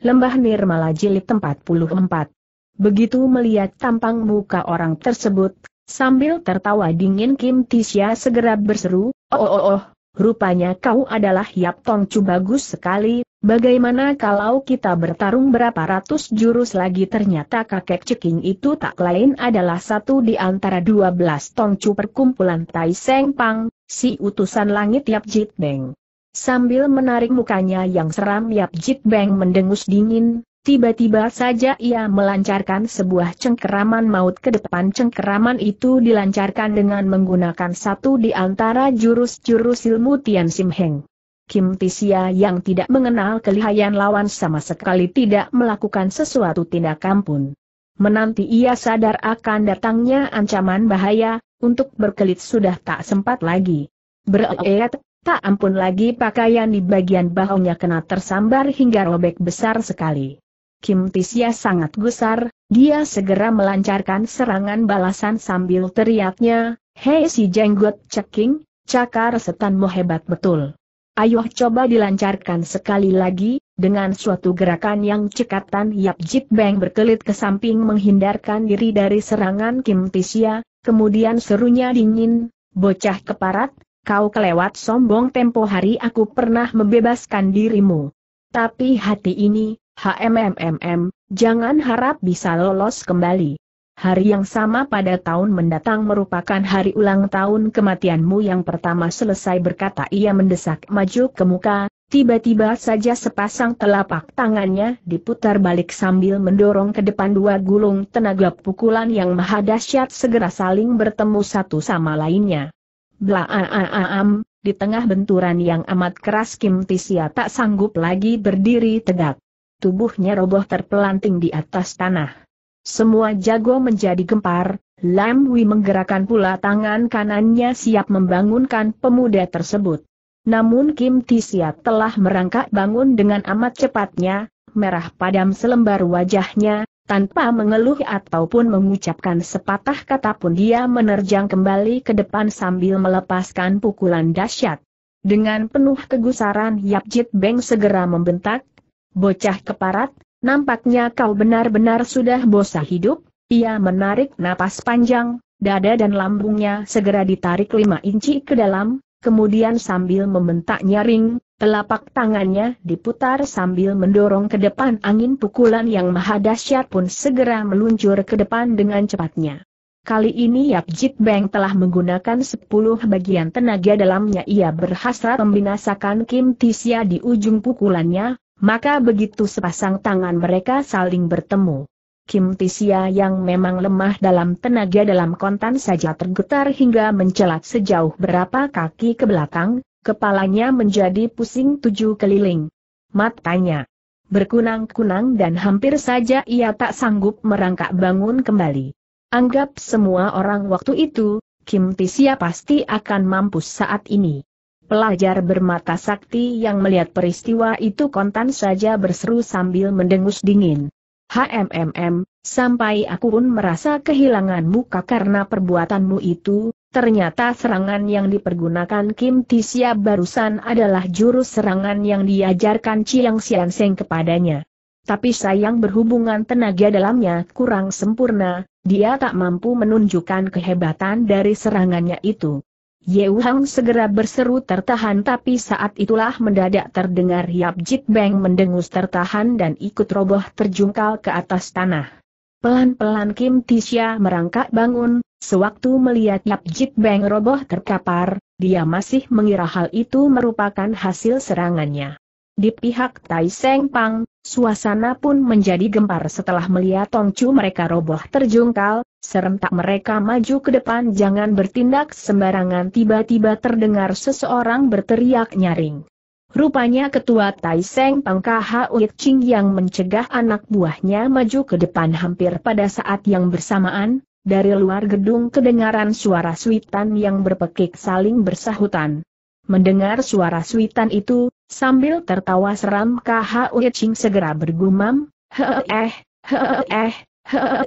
Lembah Nirmala Jilid 44. Begitu melihat tampang muka orang tersebut, sambil tertawa dingin Kim Tisya segera berseru, oh oh oh, rupanya kau adalah Yap Tong Chu bagus sekali, bagaimana kalau kita bertarung berapa ratus jurus lagi ternyata kakek ceking itu tak lain adalah satu di antara dua belas Tong Chu perkumpulan Tai Seng Pang, si utusan langit Yap Jit Beng. Sambil menarik mukanya yang seram Yap Jit Beng mendengus dingin, tiba-tiba saja ia melancarkan sebuah cengkeraman maut ke depan. Cengkeraman itu dilancarkan dengan menggunakan satu di antara jurus-jurus ilmu Tian Sim Heng. Kim Tisia yang tidak mengenal kelihayan lawan sama sekali tidak melakukan sesuatu tindakan pun. Menanti ia sadar akan datangnya ancaman bahaya, untuk berkelit sudah tak sempat lagi. Berat. Tak ampun lagi pakaian di bagian bahunya kena tersambar hingga robek besar sekali. Kim Tisya sangat gusar, dia segera melancarkan serangan balasan sambil teriaknya, Hei si jenggot ceking, cakar setanmu hebat betul. Ayo coba dilancarkan sekali lagi, dengan suatu gerakan yang cekatan Yap Jip Bang berkelit ke samping menghindarkan diri dari serangan Kim Tisya, kemudian serunya dingin, bocah keparat, kau kelewat sombong tempo hari aku pernah membebaskan dirimu. Tapi hati ini, HMMMM, jangan harap bisa lolos kembali. Hari yang sama pada tahun mendatang merupakan hari ulang tahun kematianmu yang pertama selesai berkata ia mendesak maju ke muka, tiba-tiba saja sepasang telapak tangannya diputar balik sambil mendorong ke depan dua gulung tenaga pukulan yang maha dahsyat segera saling bertemu satu sama lainnya. Blaaam, di tengah benturan yang amat keras Kim Tisia tak sanggup lagi berdiri tegak. Tubuhnya roboh terpelanting di atas tanah. Semua jago menjadi gempar, Lam Wi menggerakkan pula tangan kanannya siap membangunkan pemuda tersebut. Namun Kim Tisia telah merangkak bangun dengan amat cepatnya, merah padam selembar wajahnya, tanpa mengeluh ataupun mengucapkan sepatah kata pun dia menerjang kembali ke depan sambil melepaskan pukulan dahsyat. Dengan penuh kegusaran Yap Jit Beng segera membentak, Bocah keparat, nampaknya kau benar-benar sudah bosah hidup, ia menarik napas panjang, dada dan lambungnya segera ditarik lima inci ke dalam, kemudian sambil membentak nyaring, telapak tangannya diputar sambil mendorong ke depan angin pukulan yang maha dahsyat pun segera meluncur ke depan dengan cepatnya. Kali ini Yap Jit Beng telah menggunakan sepuluh bagian tenaga dalamnya ia berhasrat membinasakan Kim Tisya di ujung pukulannya, maka begitu sepasang tangan mereka saling bertemu. Kim Tisia yang memang lemah dalam tenaga dalam kontan saja tergetar hingga mencelat sejauh berapa kaki ke belakang, kepalanya menjadi pusing tujuh keliling. Matanya berkunang-kunang dan hampir saja ia tak sanggup merangkak bangun kembali. Anggap semua orang waktu itu, Kim Tisia pasti akan mampus saat ini. Pelajar bermata sakti yang melihat peristiwa itu kontan saja berseru sambil mendengus dingin. HMMM, sampai aku pun merasa kehilangan muka karena perbuatanmu itu, ternyata serangan yang dipergunakan Kim Tisia barusan adalah jurus serangan yang diajarkan Chiang Xian Seng kepadanya. Tapi sayang berhubungan tenaga dalamnya kurang sempurna, dia tak mampu menunjukkan kehebatan dari serangannya itu. Ye Hang segera berseru tertahan tapi saat itulah mendadak terdengar Yap Jit Beng mendengus tertahan dan ikut roboh terjungkal ke atas tanah. Pelan-pelan Kim Tisha merangkak bangun, sewaktu melihat Yap Jit Beng roboh terkapar, dia masih mengira hal itu merupakan hasil serangannya. Di pihak Tai Seng Pang, suasana pun menjadi gempar setelah melihat Tong Chu mereka roboh terjungkal, Serentak mereka maju ke depan jangan bertindak sembarangan tiba-tiba terdengar seseorang berteriak nyaring. Rupanya ketua Taiseng Pangkaha Uit Ching yang mencegah anak buahnya maju ke depan hampir pada saat yang bersamaan, dari luar gedung kedengaran suara suitan yang berpekik saling bersahutan. Mendengar suara suitan itu, sambil tertawa seram Kaha Uit Ching segera bergumam, hee eh, eh,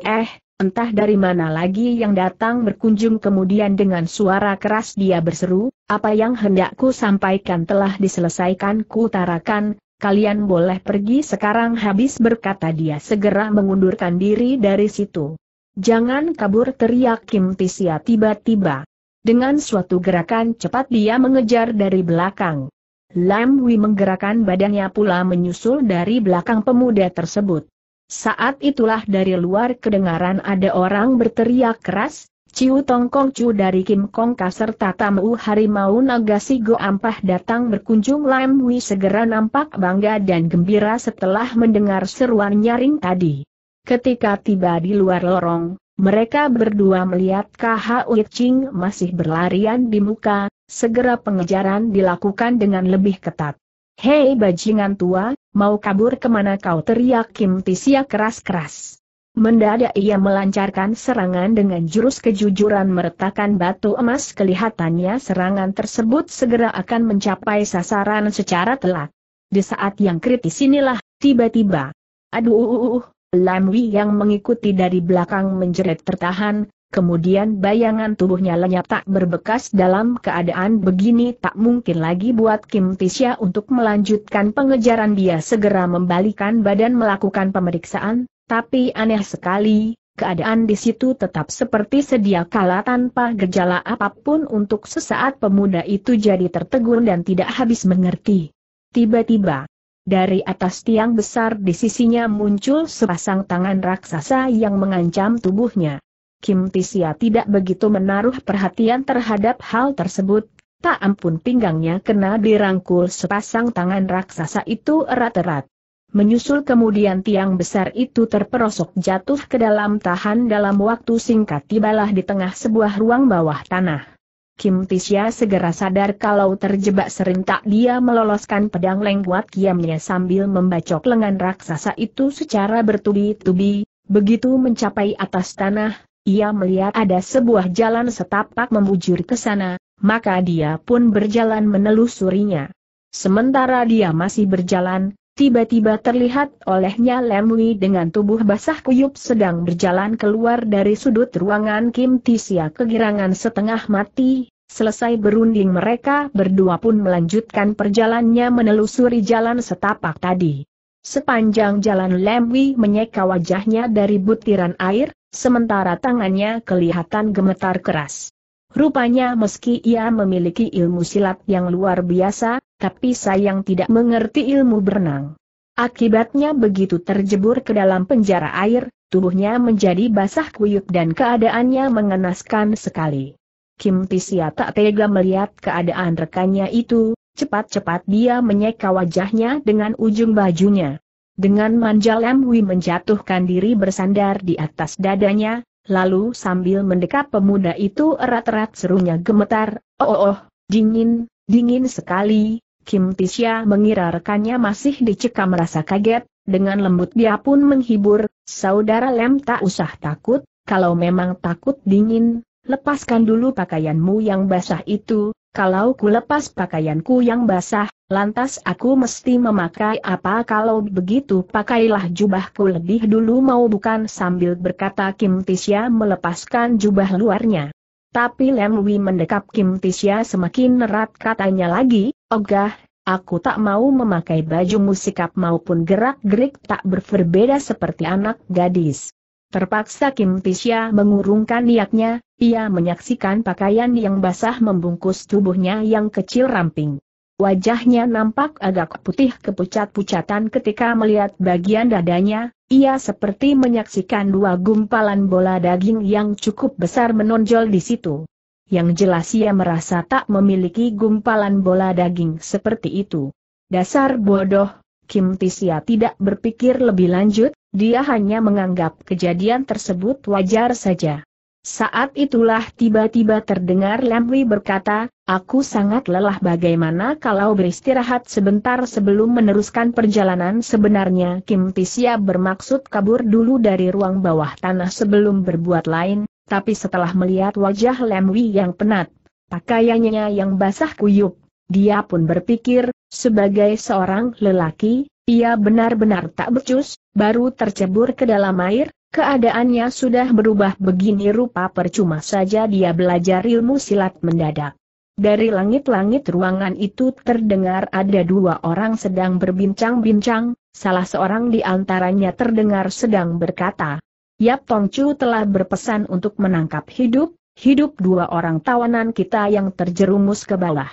eh, Entah dari mana lagi yang datang berkunjung kemudian dengan suara keras dia berseru, apa yang hendakku sampaikan telah diselesaikan ku tarakan, kalian boleh pergi sekarang habis berkata dia segera mengundurkan diri dari situ. Jangan kabur teriak Kim Tisia tiba-tiba. Dengan suatu gerakan cepat dia mengejar dari belakang. Lam Wi menggerakkan badannya pula menyusul dari belakang pemuda tersebut. Saat itulah dari luar kedengaran ada orang berteriak keras, Ciu Tong Kong Chu dari Kim Kong Ka serta tamu harimau si Go Ampah datang berkunjung Lam Wi segera nampak bangga dan gembira setelah mendengar seruan nyaring tadi. Ketika tiba di luar lorong, mereka berdua melihat KH Ching masih berlarian di muka, segera pengejaran dilakukan dengan lebih ketat. Hei bajingan tua, mau kabur kemana kau teriak Kim Tisia keras-keras. Mendadak ia melancarkan serangan dengan jurus kejujuran meretakan batu emas kelihatannya serangan tersebut segera akan mencapai sasaran secara telak. Di saat yang kritis inilah, tiba-tiba. Aduh, Lamwi Lam Wi yang mengikuti dari belakang menjerit tertahan, kemudian bayangan tubuhnya lenyap tak berbekas dalam keadaan begini tak mungkin lagi buat Kim Tisha untuk melanjutkan pengejaran dia segera membalikan badan melakukan pemeriksaan, tapi aneh sekali, keadaan di situ tetap seperti sedia kala tanpa gejala apapun untuk sesaat pemuda itu jadi tertegun dan tidak habis mengerti. Tiba-tiba, dari atas tiang besar di sisinya muncul sepasang tangan raksasa yang mengancam tubuhnya. Kim Tisia tidak begitu menaruh perhatian terhadap hal tersebut, tak ampun pinggangnya kena dirangkul sepasang tangan raksasa itu erat-erat. Menyusul kemudian tiang besar itu terperosok jatuh ke dalam tahan dalam waktu singkat tibalah di tengah sebuah ruang bawah tanah. Kim Tisya segera sadar kalau terjebak serentak dia meloloskan pedang lengkuat kiamnya sambil membacok lengan raksasa itu secara bertubi-tubi, begitu mencapai atas tanah, ia melihat ada sebuah jalan setapak membujur ke sana, maka dia pun berjalan menelusurinya. Sementara dia masih berjalan, tiba-tiba terlihat olehnya Lemwi dengan tubuh basah kuyup sedang berjalan keluar dari sudut ruangan Kim Tisia kegirangan setengah mati, Selesai berunding mereka berdua pun melanjutkan perjalannya menelusuri jalan setapak tadi. Sepanjang jalan Lemwi menyeka wajahnya dari butiran air, sementara tangannya kelihatan gemetar keras. Rupanya meski ia memiliki ilmu silat yang luar biasa, tapi sayang tidak mengerti ilmu berenang. Akibatnya begitu terjebur ke dalam penjara air, tubuhnya menjadi basah kuyup dan keadaannya mengenaskan sekali. Kim Tisia tak tega melihat keadaan rekannya itu, cepat-cepat dia menyeka wajahnya dengan ujung bajunya. Dengan manja Lemwi menjatuhkan diri bersandar di atas dadanya, lalu sambil mendekap pemuda itu erat-erat serunya gemetar, oh, oh oh, dingin, dingin sekali. Kim Tisha mengira rekannya masih dicekam merasa kaget, dengan lembut dia pun menghibur, saudara Lem tak usah takut, kalau memang takut dingin, lepaskan dulu pakaianmu yang basah itu, kalau ku lepas pakaianku yang basah, lantas aku mesti memakai apa kalau begitu pakailah jubahku lebih dulu mau bukan sambil berkata Kim Tisya melepaskan jubah luarnya. Tapi Lem Wi mendekap Kim Tisya semakin erat katanya lagi, ogah, aku tak mau memakai baju musikap maupun gerak-gerik tak berbeda seperti anak gadis. Terpaksa Kim Tisya mengurungkan niatnya, ia menyaksikan pakaian yang basah membungkus tubuhnya yang kecil ramping. Wajahnya nampak agak putih kepucat-pucatan ketika melihat bagian dadanya, ia seperti menyaksikan dua gumpalan bola daging yang cukup besar menonjol di situ. Yang jelas ia merasa tak memiliki gumpalan bola daging seperti itu. Dasar bodoh, Kim Tisya tidak berpikir lebih lanjut, dia hanya menganggap kejadian tersebut wajar saja. Saat itulah tiba-tiba terdengar Lemwi berkata, aku sangat lelah bagaimana kalau beristirahat sebentar sebelum meneruskan perjalanan sebenarnya Kim Pisia bermaksud kabur dulu dari ruang bawah tanah sebelum berbuat lain, tapi setelah melihat wajah Lemwi yang penat, pakaiannya yang basah kuyup, dia pun berpikir, sebagai seorang lelaki, ia benar-benar tak becus, baru tercebur ke dalam air, keadaannya sudah berubah begini rupa percuma saja dia belajar ilmu silat mendadak. Dari langit-langit ruangan itu terdengar ada dua orang sedang berbincang-bincang, salah seorang di antaranya terdengar sedang berkata, Yap Tong Chu telah berpesan untuk menangkap hidup, hidup dua orang tawanan kita yang terjerumus ke bawah.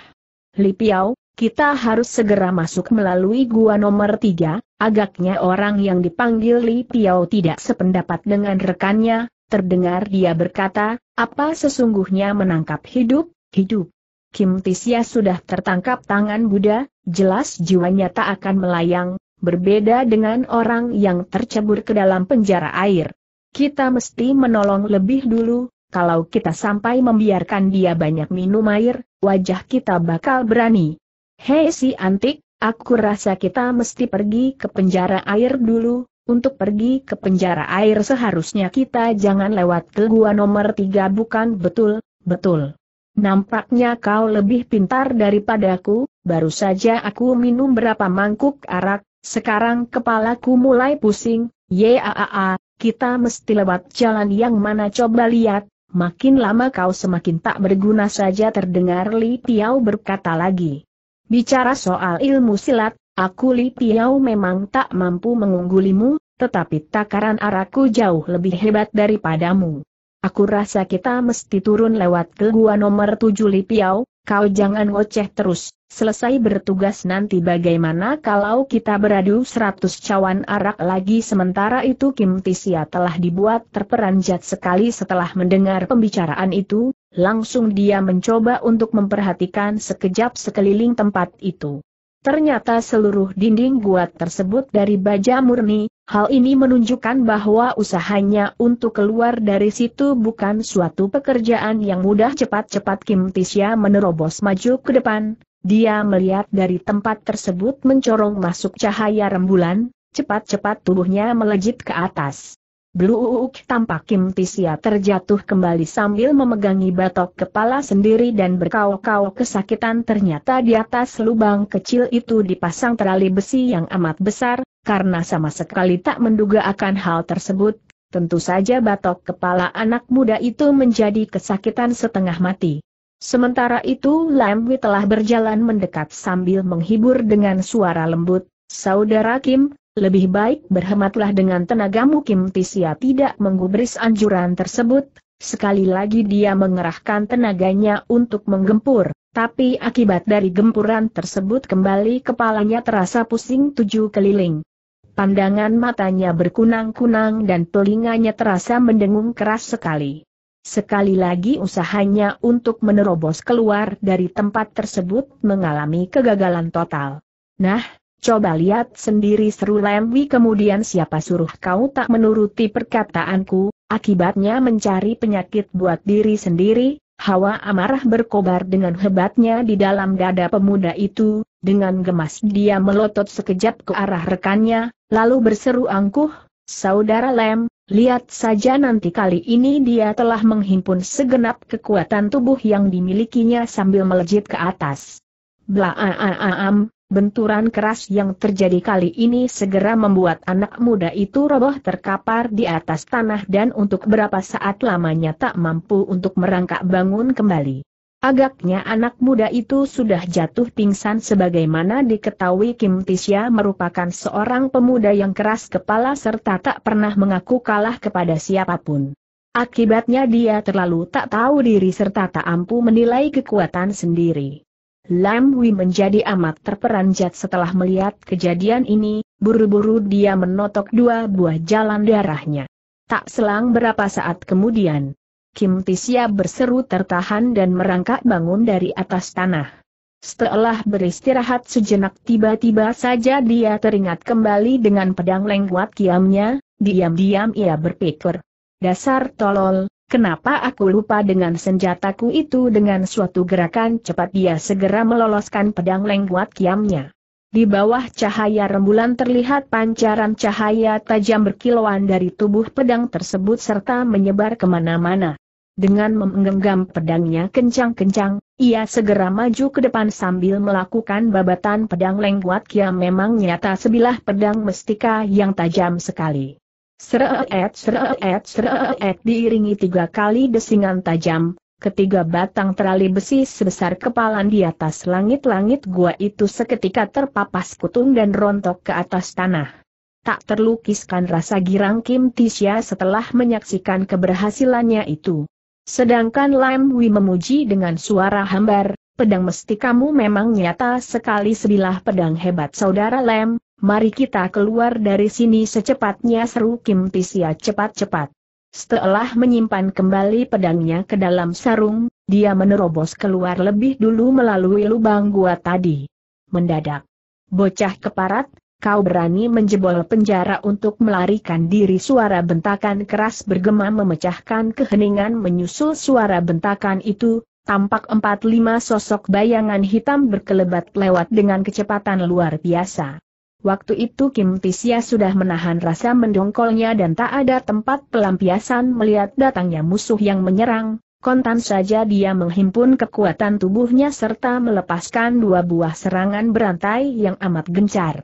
Li Piao, kita harus segera masuk melalui gua nomor tiga, agaknya orang yang dipanggil Li Piao tidak sependapat dengan rekannya, terdengar dia berkata, apa sesungguhnya menangkap hidup, hidup. Kim Tisya sudah tertangkap tangan Buddha, jelas jiwanya tak akan melayang, berbeda dengan orang yang tercebur ke dalam penjara air. Kita mesti menolong lebih dulu, kalau kita sampai membiarkan dia banyak minum air, wajah kita bakal berani. Hei si antik, aku rasa kita mesti pergi ke penjara air dulu, untuk pergi ke penjara air seharusnya kita jangan lewat ke gua nomor tiga bukan betul, betul. Nampaknya kau lebih pintar daripadaku, baru saja aku minum berapa mangkuk arak, sekarang kepalaku mulai pusing, yaaa, kita mesti lewat jalan yang mana coba lihat, makin lama kau semakin tak berguna saja terdengar Li Tiao berkata lagi. Bicara soal ilmu silat, aku Li Piao memang tak mampu mengunggulimu, tetapi takaran arahku jauh lebih hebat daripadamu. Aku rasa kita mesti turun lewat ke gua nomor tujuh Li Piao, kau jangan ngoceh terus, selesai bertugas nanti bagaimana kalau kita beradu seratus cawan arak lagi sementara itu Kim Tisia telah dibuat terperanjat sekali setelah mendengar pembicaraan itu, Langsung dia mencoba untuk memperhatikan sekejap sekeliling tempat itu. Ternyata seluruh dinding gua tersebut dari baja murni, hal ini menunjukkan bahwa usahanya untuk keluar dari situ bukan suatu pekerjaan yang mudah cepat-cepat Kim Tisya menerobos maju ke depan, dia melihat dari tempat tersebut mencorong masuk cahaya rembulan, cepat-cepat tubuhnya melejit ke atas. Bluuk tampak Kim Tisia terjatuh kembali sambil memegangi batok kepala sendiri dan berkau-kau kesakitan ternyata di atas lubang kecil itu dipasang terali besi yang amat besar, karena sama sekali tak menduga akan hal tersebut, tentu saja batok kepala anak muda itu menjadi kesakitan setengah mati. Sementara itu Lamwi telah berjalan mendekat sambil menghibur dengan suara lembut, Saudara Kim, lebih baik berhematlah dengan tenagamu Kim Tisia tidak menggubris anjuran tersebut, sekali lagi dia mengerahkan tenaganya untuk menggempur, tapi akibat dari gempuran tersebut kembali kepalanya terasa pusing tujuh keliling. Pandangan matanya berkunang-kunang dan telinganya terasa mendengung keras sekali. Sekali lagi usahanya untuk menerobos keluar dari tempat tersebut mengalami kegagalan total. Nah, Coba lihat sendiri seru Lemwi kemudian siapa suruh kau tak menuruti perkataanku, akibatnya mencari penyakit buat diri sendiri, hawa amarah berkobar dengan hebatnya di dalam dada pemuda itu, dengan gemas dia melotot sekejap ke arah rekannya, lalu berseru angkuh, Saudara Lem, lihat saja nanti kali ini dia telah menghimpun segenap kekuatan tubuh yang dimilikinya sambil melejit ke atas. Blaam, Benturan keras yang terjadi kali ini segera membuat anak muda itu roboh terkapar di atas tanah dan untuk berapa saat lamanya tak mampu untuk merangkak bangun kembali. Agaknya anak muda itu sudah jatuh pingsan sebagaimana diketahui Kim Tisya merupakan seorang pemuda yang keras kepala serta tak pernah mengaku kalah kepada siapapun. Akibatnya dia terlalu tak tahu diri serta tak ampuh menilai kekuatan sendiri. Lam Wi menjadi amat terperanjat setelah melihat kejadian ini, buru-buru dia menotok dua buah jalan darahnya. Tak selang berapa saat kemudian, Kim Tisia berseru tertahan dan merangkak bangun dari atas tanah. Setelah beristirahat sejenak tiba-tiba saja dia teringat kembali dengan pedang lengkuat kiamnya, diam-diam ia berpikir. Dasar tolol, Kenapa aku lupa dengan senjataku itu dengan suatu gerakan cepat dia segera meloloskan pedang lengkuat kiamnya. Di bawah cahaya rembulan terlihat pancaran cahaya tajam berkilauan dari tubuh pedang tersebut serta menyebar kemana-mana. Dengan menggenggam pedangnya kencang-kencang, ia segera maju ke depan sambil melakukan babatan pedang lengkuat kiam memang nyata sebilah pedang mestika yang tajam sekali. Seret, seret, seret, diiringi tiga kali desingan tajam, ketiga batang terali besi sebesar kepalan di atas langit-langit gua itu seketika terpapas kutung dan rontok ke atas tanah. Tak terlukiskan rasa girang Kim Tisha setelah menyaksikan keberhasilannya itu. Sedangkan Lam Wi memuji dengan suara hambar, pedang mesti kamu memang nyata sekali sebilah pedang hebat saudara Lam, Mari kita keluar dari sini secepatnya seru Kim Tisia cepat-cepat. Setelah menyimpan kembali pedangnya ke dalam sarung, dia menerobos keluar lebih dulu melalui lubang gua tadi. Mendadak. Bocah keparat, kau berani menjebol penjara untuk melarikan diri suara bentakan keras bergema memecahkan keheningan menyusul suara bentakan itu, tampak empat lima sosok bayangan hitam berkelebat lewat dengan kecepatan luar biasa. Waktu itu Kim Tisya sudah menahan rasa mendongkolnya dan tak ada tempat pelampiasan melihat datangnya musuh yang menyerang, kontan saja dia menghimpun kekuatan tubuhnya serta melepaskan dua buah serangan berantai yang amat gencar.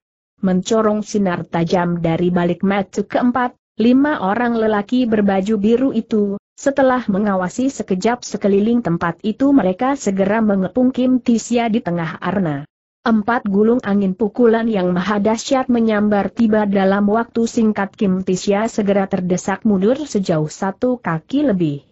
Mencorong sinar tajam dari balik mata keempat, lima orang lelaki berbaju biru itu, setelah mengawasi sekejap sekeliling tempat itu mereka segera mengepung Kim Tisya di tengah arna. Empat gulung angin pukulan yang maha dahsyat menyambar tiba dalam waktu singkat Kim Tisya segera terdesak mundur sejauh satu kaki lebih.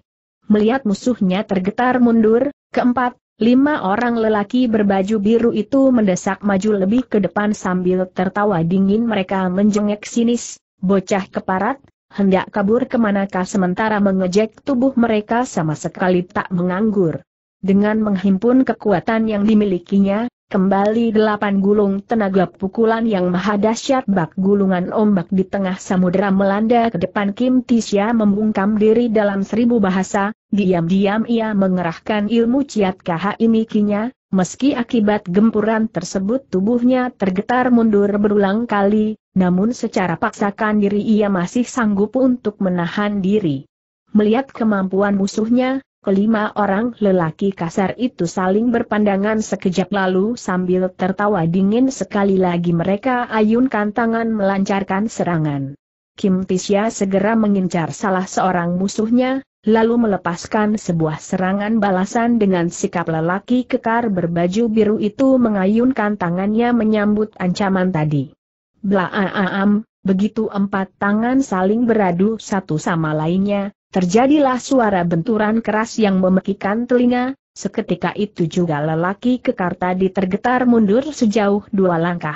Melihat musuhnya tergetar mundur, keempat, lima orang lelaki berbaju biru itu mendesak maju lebih ke depan sambil tertawa dingin mereka menjengek sinis, bocah keparat, hendak kabur kemanakah sementara mengejek tubuh mereka sama sekali tak menganggur. Dengan menghimpun kekuatan yang dimilikinya, kembali delapan gulung tenaga pukulan yang maha dahsyat bak gulungan ombak di tengah samudera melanda ke depan Kim Tisya membungkam diri dalam seribu bahasa, diam-diam ia mengerahkan ilmu ciat kaha ini kinya, meski akibat gempuran tersebut tubuhnya tergetar mundur berulang kali, namun secara paksakan diri ia masih sanggup untuk menahan diri. Melihat kemampuan musuhnya, Kelima orang lelaki kasar itu saling berpandangan sekejap lalu sambil tertawa dingin sekali lagi mereka ayunkan tangan melancarkan serangan. Kim Tisya segera mengincar salah seorang musuhnya, lalu melepaskan sebuah serangan balasan dengan sikap lelaki kekar berbaju biru itu mengayunkan tangannya menyambut ancaman tadi. Blaaam, begitu empat tangan saling beradu satu sama lainnya, Terjadilah suara benturan keras yang memekikan telinga, seketika itu juga lelaki kekar tadi tergetar mundur sejauh dua langkah.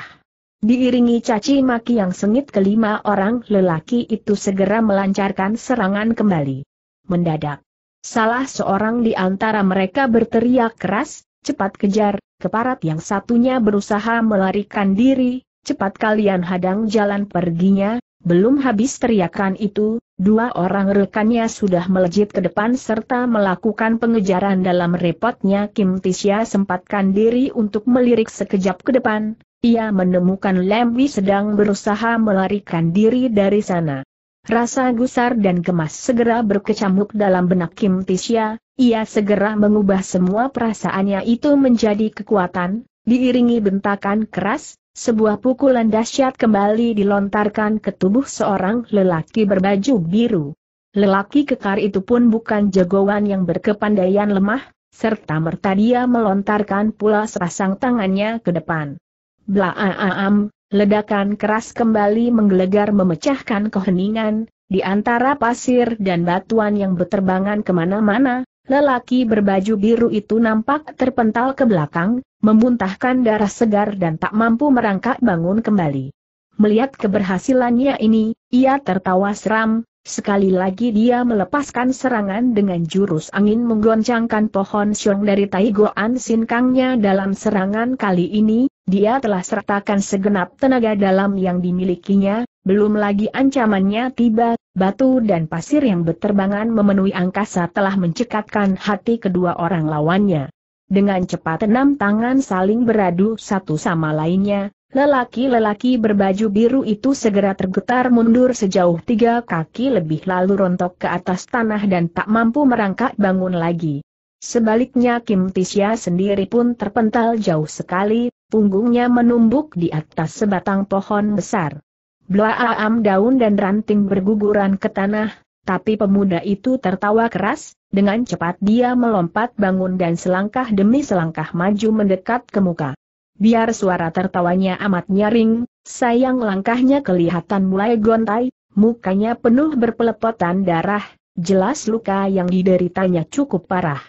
Diiringi caci maki yang sengit kelima orang lelaki itu segera melancarkan serangan kembali. Mendadak. Salah seorang di antara mereka berteriak keras, cepat kejar, keparat yang satunya berusaha melarikan diri, cepat kalian hadang jalan perginya, belum habis teriakan itu, dua orang rekannya sudah melejit ke depan serta melakukan pengejaran dalam repotnya Kim Tisya sempatkan diri untuk melirik sekejap ke depan, ia menemukan Lemwi sedang berusaha melarikan diri dari sana. Rasa gusar dan gemas segera berkecamuk dalam benak Kim Tisya, ia segera mengubah semua perasaannya itu menjadi kekuatan, diiringi bentakan keras, sebuah pukulan dahsyat kembali dilontarkan ke tubuh seorang lelaki berbaju biru. Lelaki kekar itu pun bukan jagoan yang berkepandaian lemah, serta merta dia melontarkan pula serasang tangannya ke depan. Blaaam, ledakan keras kembali menggelegar memecahkan keheningan, di antara pasir dan batuan yang berterbangan kemana-mana, lelaki berbaju biru itu nampak terpental ke belakang, memuntahkan darah segar dan tak mampu merangkak bangun kembali. Melihat keberhasilannya ini, ia tertawa seram, sekali lagi dia melepaskan serangan dengan jurus angin menggoncangkan pohon siong dari Taigoan Sinkangnya dalam serangan kali ini, dia telah sertakan segenap tenaga dalam yang dimilikinya, belum lagi ancamannya tiba, batu dan pasir yang berterbangan memenuhi angkasa telah mencekatkan hati kedua orang lawannya. Dengan cepat enam tangan saling beradu satu sama lainnya, lelaki-lelaki berbaju biru itu segera tergetar mundur sejauh tiga kaki lebih lalu rontok ke atas tanah dan tak mampu merangkak bangun lagi. Sebaliknya Kim Tisya sendiri pun terpental jauh sekali, punggungnya menumbuk di atas sebatang pohon besar. Blaaam daun dan ranting berguguran ke tanah, tapi pemuda itu tertawa keras, dengan cepat dia melompat bangun dan selangkah demi selangkah maju mendekat ke muka. Biar suara tertawanya amat nyaring, sayang langkahnya kelihatan mulai gontai, mukanya penuh berpelepotan darah, jelas luka yang dideritanya cukup parah.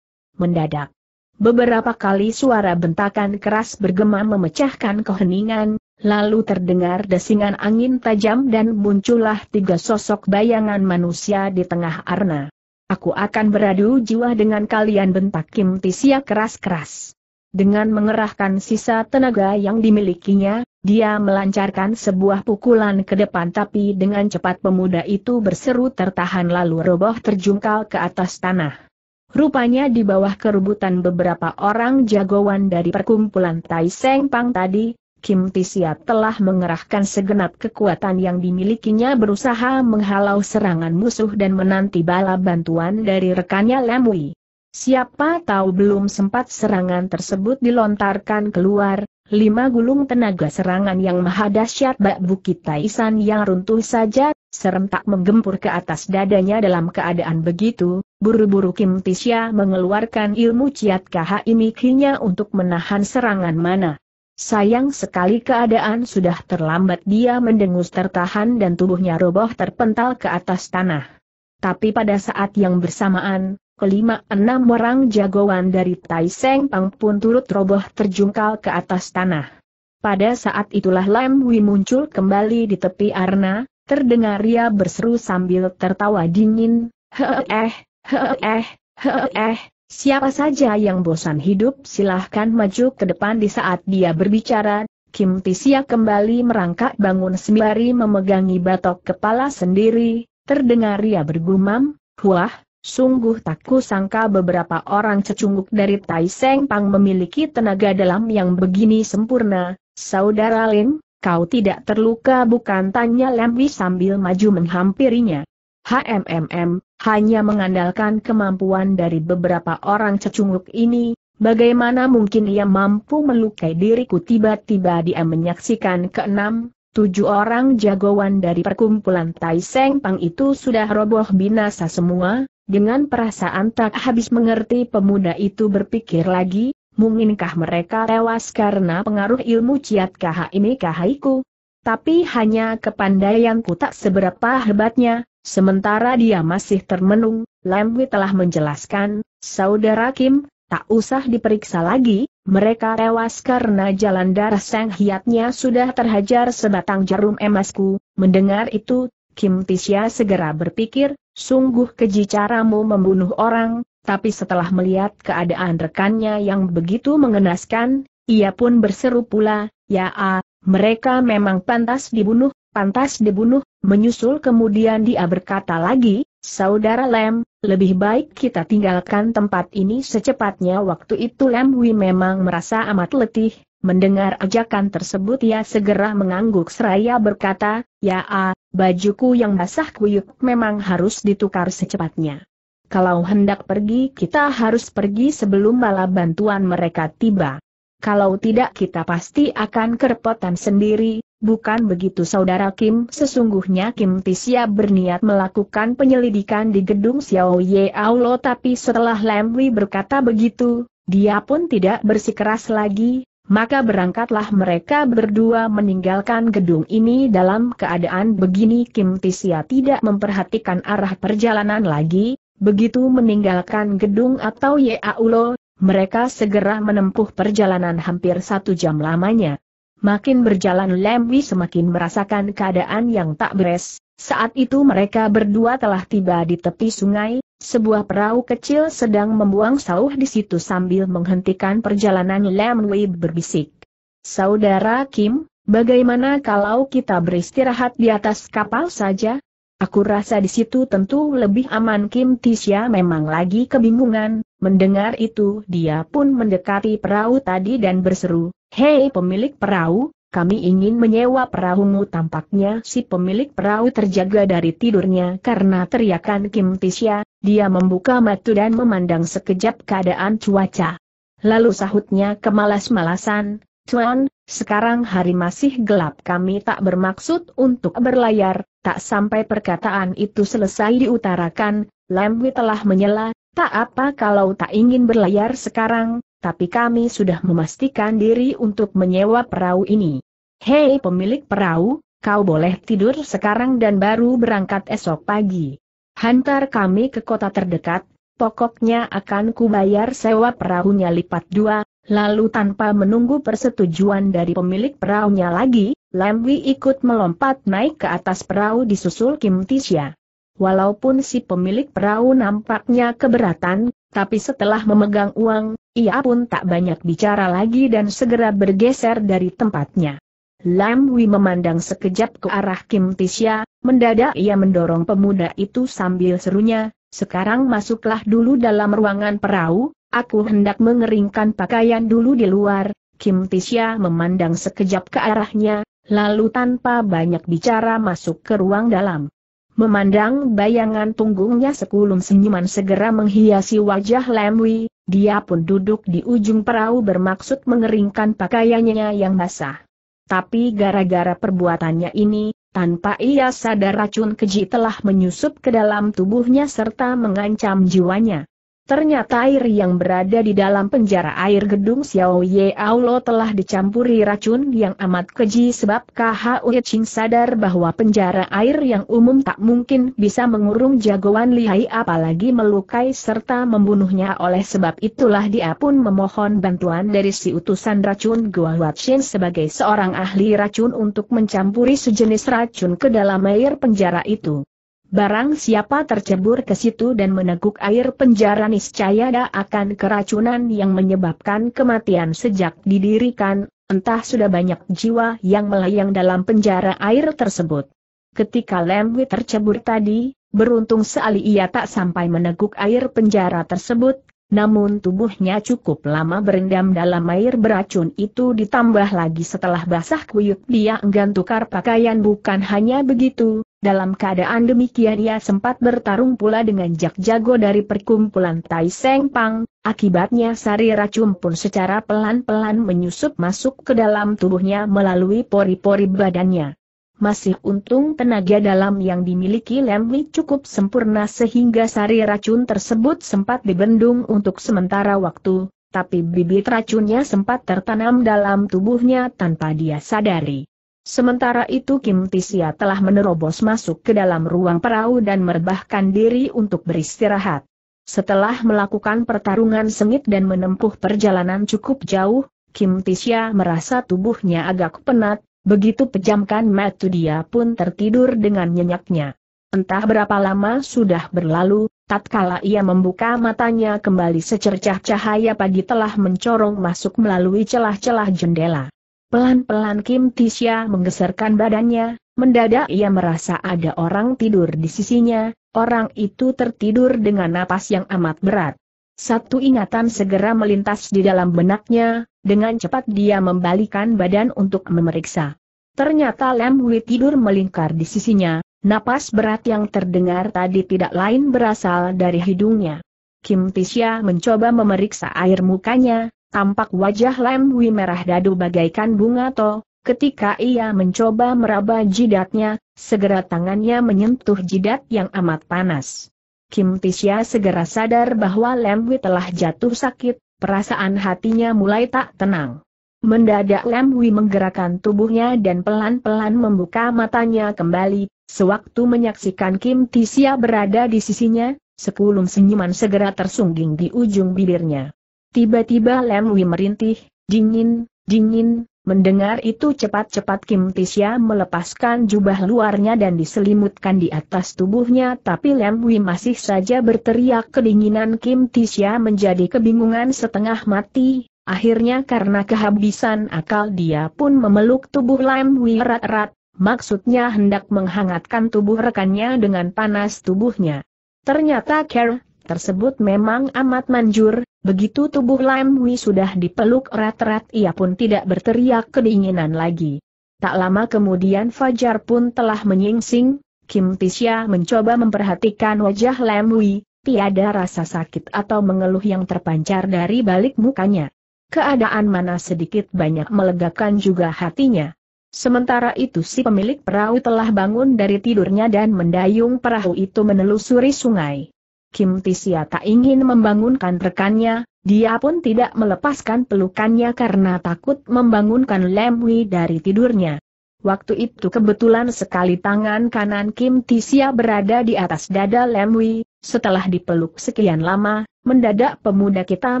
Mendadak. Beberapa kali suara bentakan keras bergema memecahkan keheningan, Lalu terdengar desingan angin tajam dan muncullah tiga sosok bayangan manusia di tengah arna. Aku akan beradu jiwa dengan kalian bentak Kim Tisia keras-keras. Dengan mengerahkan sisa tenaga yang dimilikinya, dia melancarkan sebuah pukulan ke depan tapi dengan cepat pemuda itu berseru tertahan lalu roboh terjungkal ke atas tanah. Rupanya di bawah kerubutan beberapa orang jagoan dari perkumpulan Tai Seng Pang tadi, Kim Tisia telah mengerahkan segenap kekuatan yang dimilikinya berusaha menghalau serangan musuh dan menanti bala bantuan dari rekannya Lemui. Siapa tahu belum sempat serangan tersebut dilontarkan keluar, lima gulung tenaga serangan yang maha dahsyat bak bukit Taisan yang runtuh saja, serentak menggempur ke atas dadanya dalam keadaan begitu, buru-buru Kim Tisya mengeluarkan ilmu ciat KH ini untuk menahan serangan mana. Sayang sekali keadaan sudah terlambat dia mendengus tertahan dan tubuhnya roboh terpental ke atas tanah. Tapi pada saat yang bersamaan, kelima enam orang jagoan dari Tai Seng Pang pun turut roboh terjungkal ke atas tanah. Pada saat itulah Lam Wi muncul kembali di tepi arna, terdengar ia berseru sambil tertawa dingin, heeh, heeh, heeh, heeh, Siapa saja yang bosan hidup silahkan maju ke depan di saat dia berbicara, Kim Tisia kembali merangkak bangun sembari memegangi batok kepala sendiri, terdengar ia bergumam, wah, sungguh tak kusangka beberapa orang cecunguk dari Tai Seng Pang memiliki tenaga dalam yang begini sempurna, Saudara Lin, kau tidak terluka bukan tanya Lemwi sambil maju menghampirinya. HMMM, hanya mengandalkan kemampuan dari beberapa orang cecunguk ini, bagaimana mungkin ia mampu melukai diriku tiba-tiba dia menyaksikan keenam, tujuh orang jagoan dari perkumpulan Tai Seng Pang itu sudah roboh binasa semua, dengan perasaan tak habis mengerti pemuda itu berpikir lagi, mungkinkah mereka tewas karena pengaruh ilmu ciat kah ini kahiku? Tapi hanya kepandaianku tak seberapa hebatnya, Sementara dia masih termenung, Lemwi telah menjelaskan, Saudara Kim, tak usah diperiksa lagi, mereka tewas karena jalan darah sang hiatnya sudah terhajar sebatang jarum emasku. Mendengar itu, Kim Tisya segera berpikir, sungguh keji caramu membunuh orang, tapi setelah melihat keadaan rekannya yang begitu mengenaskan, ia pun berseru pula, ya ah, mereka memang pantas dibunuh, pantas dibunuh, menyusul kemudian dia berkata lagi, Saudara Lem, lebih baik kita tinggalkan tempat ini secepatnya waktu itu Lem Wi memang merasa amat letih, mendengar ajakan tersebut ia segera mengangguk seraya berkata, Ya ah, bajuku yang basah kuyuk memang harus ditukar secepatnya. Kalau hendak pergi kita harus pergi sebelum bala bantuan mereka tiba. Kalau tidak kita pasti akan kerepotan sendiri, Bukan begitu Saudara Kim, sesungguhnya Kim Tisia berniat melakukan penyelidikan di gedung Xiao Ye Aulo tapi setelah Lam Wei berkata begitu, dia pun tidak bersikeras lagi, maka berangkatlah mereka berdua meninggalkan gedung ini dalam keadaan begini Kim Tisia tidak memperhatikan arah perjalanan lagi, begitu meninggalkan gedung atau Ye Aulo, mereka segera menempuh perjalanan hampir satu jam lamanya. Makin berjalan Lemwi semakin merasakan keadaan yang tak beres. Saat itu mereka berdua telah tiba di tepi sungai, sebuah perahu kecil sedang membuang sauh di situ sambil menghentikan perjalanan Lemwi berbisik. Saudara Kim, bagaimana kalau kita beristirahat di atas kapal saja? Aku rasa di situ tentu lebih aman Kim Tisya memang lagi kebingungan, mendengar itu dia pun mendekati perahu tadi dan berseru, Hei pemilik perahu, kami ingin menyewa perahumu tampaknya si pemilik perahu terjaga dari tidurnya karena teriakan Kim Tisya, dia membuka mata dan memandang sekejap keadaan cuaca. Lalu sahutnya kemalas-malasan, Tuan, sekarang hari masih gelap kami tak bermaksud untuk berlayar, tak sampai perkataan itu selesai diutarakan, Lemwi telah menyela, tak apa kalau tak ingin berlayar sekarang, tapi kami sudah memastikan diri untuk menyewa perahu ini. Hei pemilik perahu, kau boleh tidur sekarang dan baru berangkat esok pagi. Hantar kami ke kota terdekat, pokoknya akan kubayar sewa perahunya lipat dua, lalu tanpa menunggu persetujuan dari pemilik perahunya lagi, Lemwi ikut melompat naik ke atas perahu disusul Kim Tisha. Walaupun si pemilik perahu nampaknya keberatan, tapi setelah memegang uang, ia pun tak banyak bicara lagi dan segera bergeser dari tempatnya. Lam Wi memandang sekejap ke arah Kim Tisya, mendadak ia mendorong pemuda itu sambil serunya, sekarang masuklah dulu dalam ruangan perahu, aku hendak mengeringkan pakaian dulu di luar, Kim Tisya memandang sekejap ke arahnya, lalu tanpa banyak bicara masuk ke ruang dalam. Memandang bayangan punggungnya sekulum senyuman segera menghiasi wajah Lam Wi, dia pun duduk di ujung perahu bermaksud mengeringkan pakaiannya yang basah. Tapi gara-gara perbuatannya ini, tanpa ia sadar racun keji telah menyusup ke dalam tubuhnya serta mengancam jiwanya. Ternyata air yang berada di dalam penjara air gedung Xiao Ye Aulo telah dicampuri racun yang amat keji sebab KHU Ching sadar bahwa penjara air yang umum tak mungkin bisa mengurung jagoan lihai apalagi melukai serta membunuhnya oleh sebab itulah dia pun memohon bantuan dari si utusan racun Hua Watshin sebagai seorang ahli racun untuk mencampuri sejenis racun ke dalam air penjara itu. Barang siapa tercebur ke situ dan meneguk air penjara niscaya akan keracunan yang menyebabkan kematian sejak didirikan, entah sudah banyak jiwa yang melayang dalam penjara air tersebut. Ketika Lemwi tercebur tadi, beruntung seali ia tak sampai meneguk air penjara tersebut, namun tubuhnya cukup lama berendam dalam air beracun itu ditambah lagi setelah basah kuyup dia enggan tukar pakaian bukan hanya begitu, dalam keadaan demikian ia sempat bertarung pula dengan Jak Jago dari perkumpulan Tai Seng Pang, akibatnya sari racun pun secara pelan-pelan menyusup masuk ke dalam tubuhnya melalui pori-pori badannya. Masih untung tenaga dalam yang dimiliki Lemwi cukup sempurna sehingga sari racun tersebut sempat dibendung untuk sementara waktu, tapi bibit racunnya sempat tertanam dalam tubuhnya tanpa dia sadari. Sementara itu Kim Tisia telah menerobos masuk ke dalam ruang perahu dan merebahkan diri untuk beristirahat. Setelah melakukan pertarungan sengit dan menempuh perjalanan cukup jauh, Kim Tisia merasa tubuhnya agak penat, begitu pejamkan mata dia pun tertidur dengan nyenyaknya. Entah berapa lama sudah berlalu, tatkala ia membuka matanya kembali secercah cahaya pagi telah mencorong masuk melalui celah-celah jendela. Pelan-pelan Kim Tisha menggeserkan badannya, mendadak ia merasa ada orang tidur di sisinya, orang itu tertidur dengan napas yang amat berat. Satu ingatan segera melintas di dalam benaknya, dengan cepat dia membalikan badan untuk memeriksa. Ternyata Lam Hui tidur melingkar di sisinya, napas berat yang terdengar tadi tidak lain berasal dari hidungnya. Kim Tisha mencoba memeriksa air mukanya, Tampak wajah Lem Hui merah dadu bagaikan bunga to, ketika ia mencoba meraba jidatnya, segera tangannya menyentuh jidat yang amat panas. Kim Tisya segera sadar bahwa Lem Hui telah jatuh sakit, perasaan hatinya mulai tak tenang. Mendadak Lem Hui menggerakkan tubuhnya dan pelan-pelan membuka matanya kembali, sewaktu menyaksikan Kim Tisya berada di sisinya, sekulum senyuman segera tersungging di ujung bibirnya. Tiba-tiba Lem Wi merintih, dingin, dingin, mendengar itu cepat-cepat Kim Tisya melepaskan jubah luarnya dan diselimutkan di atas tubuhnya tapi Lem Wi masih saja berteriak kedinginan Kim Tisya menjadi kebingungan setengah mati, akhirnya karena kehabisan akal dia pun memeluk tubuh Lem Wei erat-erat, maksudnya hendak menghangatkan tubuh rekannya dengan panas tubuhnya. Ternyata care tersebut memang amat manjur, Begitu tubuh Lam Hui sudah dipeluk erat-erat ia pun tidak berteriak kedinginan lagi. Tak lama kemudian Fajar pun telah menyingsing, Kim Tisya mencoba memperhatikan wajah Lam Hui, tiada rasa sakit atau mengeluh yang terpancar dari balik mukanya. Keadaan mana sedikit banyak melegakan juga hatinya. Sementara itu si pemilik perahu telah bangun dari tidurnya dan mendayung perahu itu menelusuri sungai. Kim Tisia tak ingin membangunkan rekannya, dia pun tidak melepaskan pelukannya karena takut membangunkan Lemwi dari tidurnya. Waktu itu kebetulan sekali tangan kanan Kim Tisia berada di atas dada Lemwi, setelah dipeluk sekian lama, mendadak pemuda kita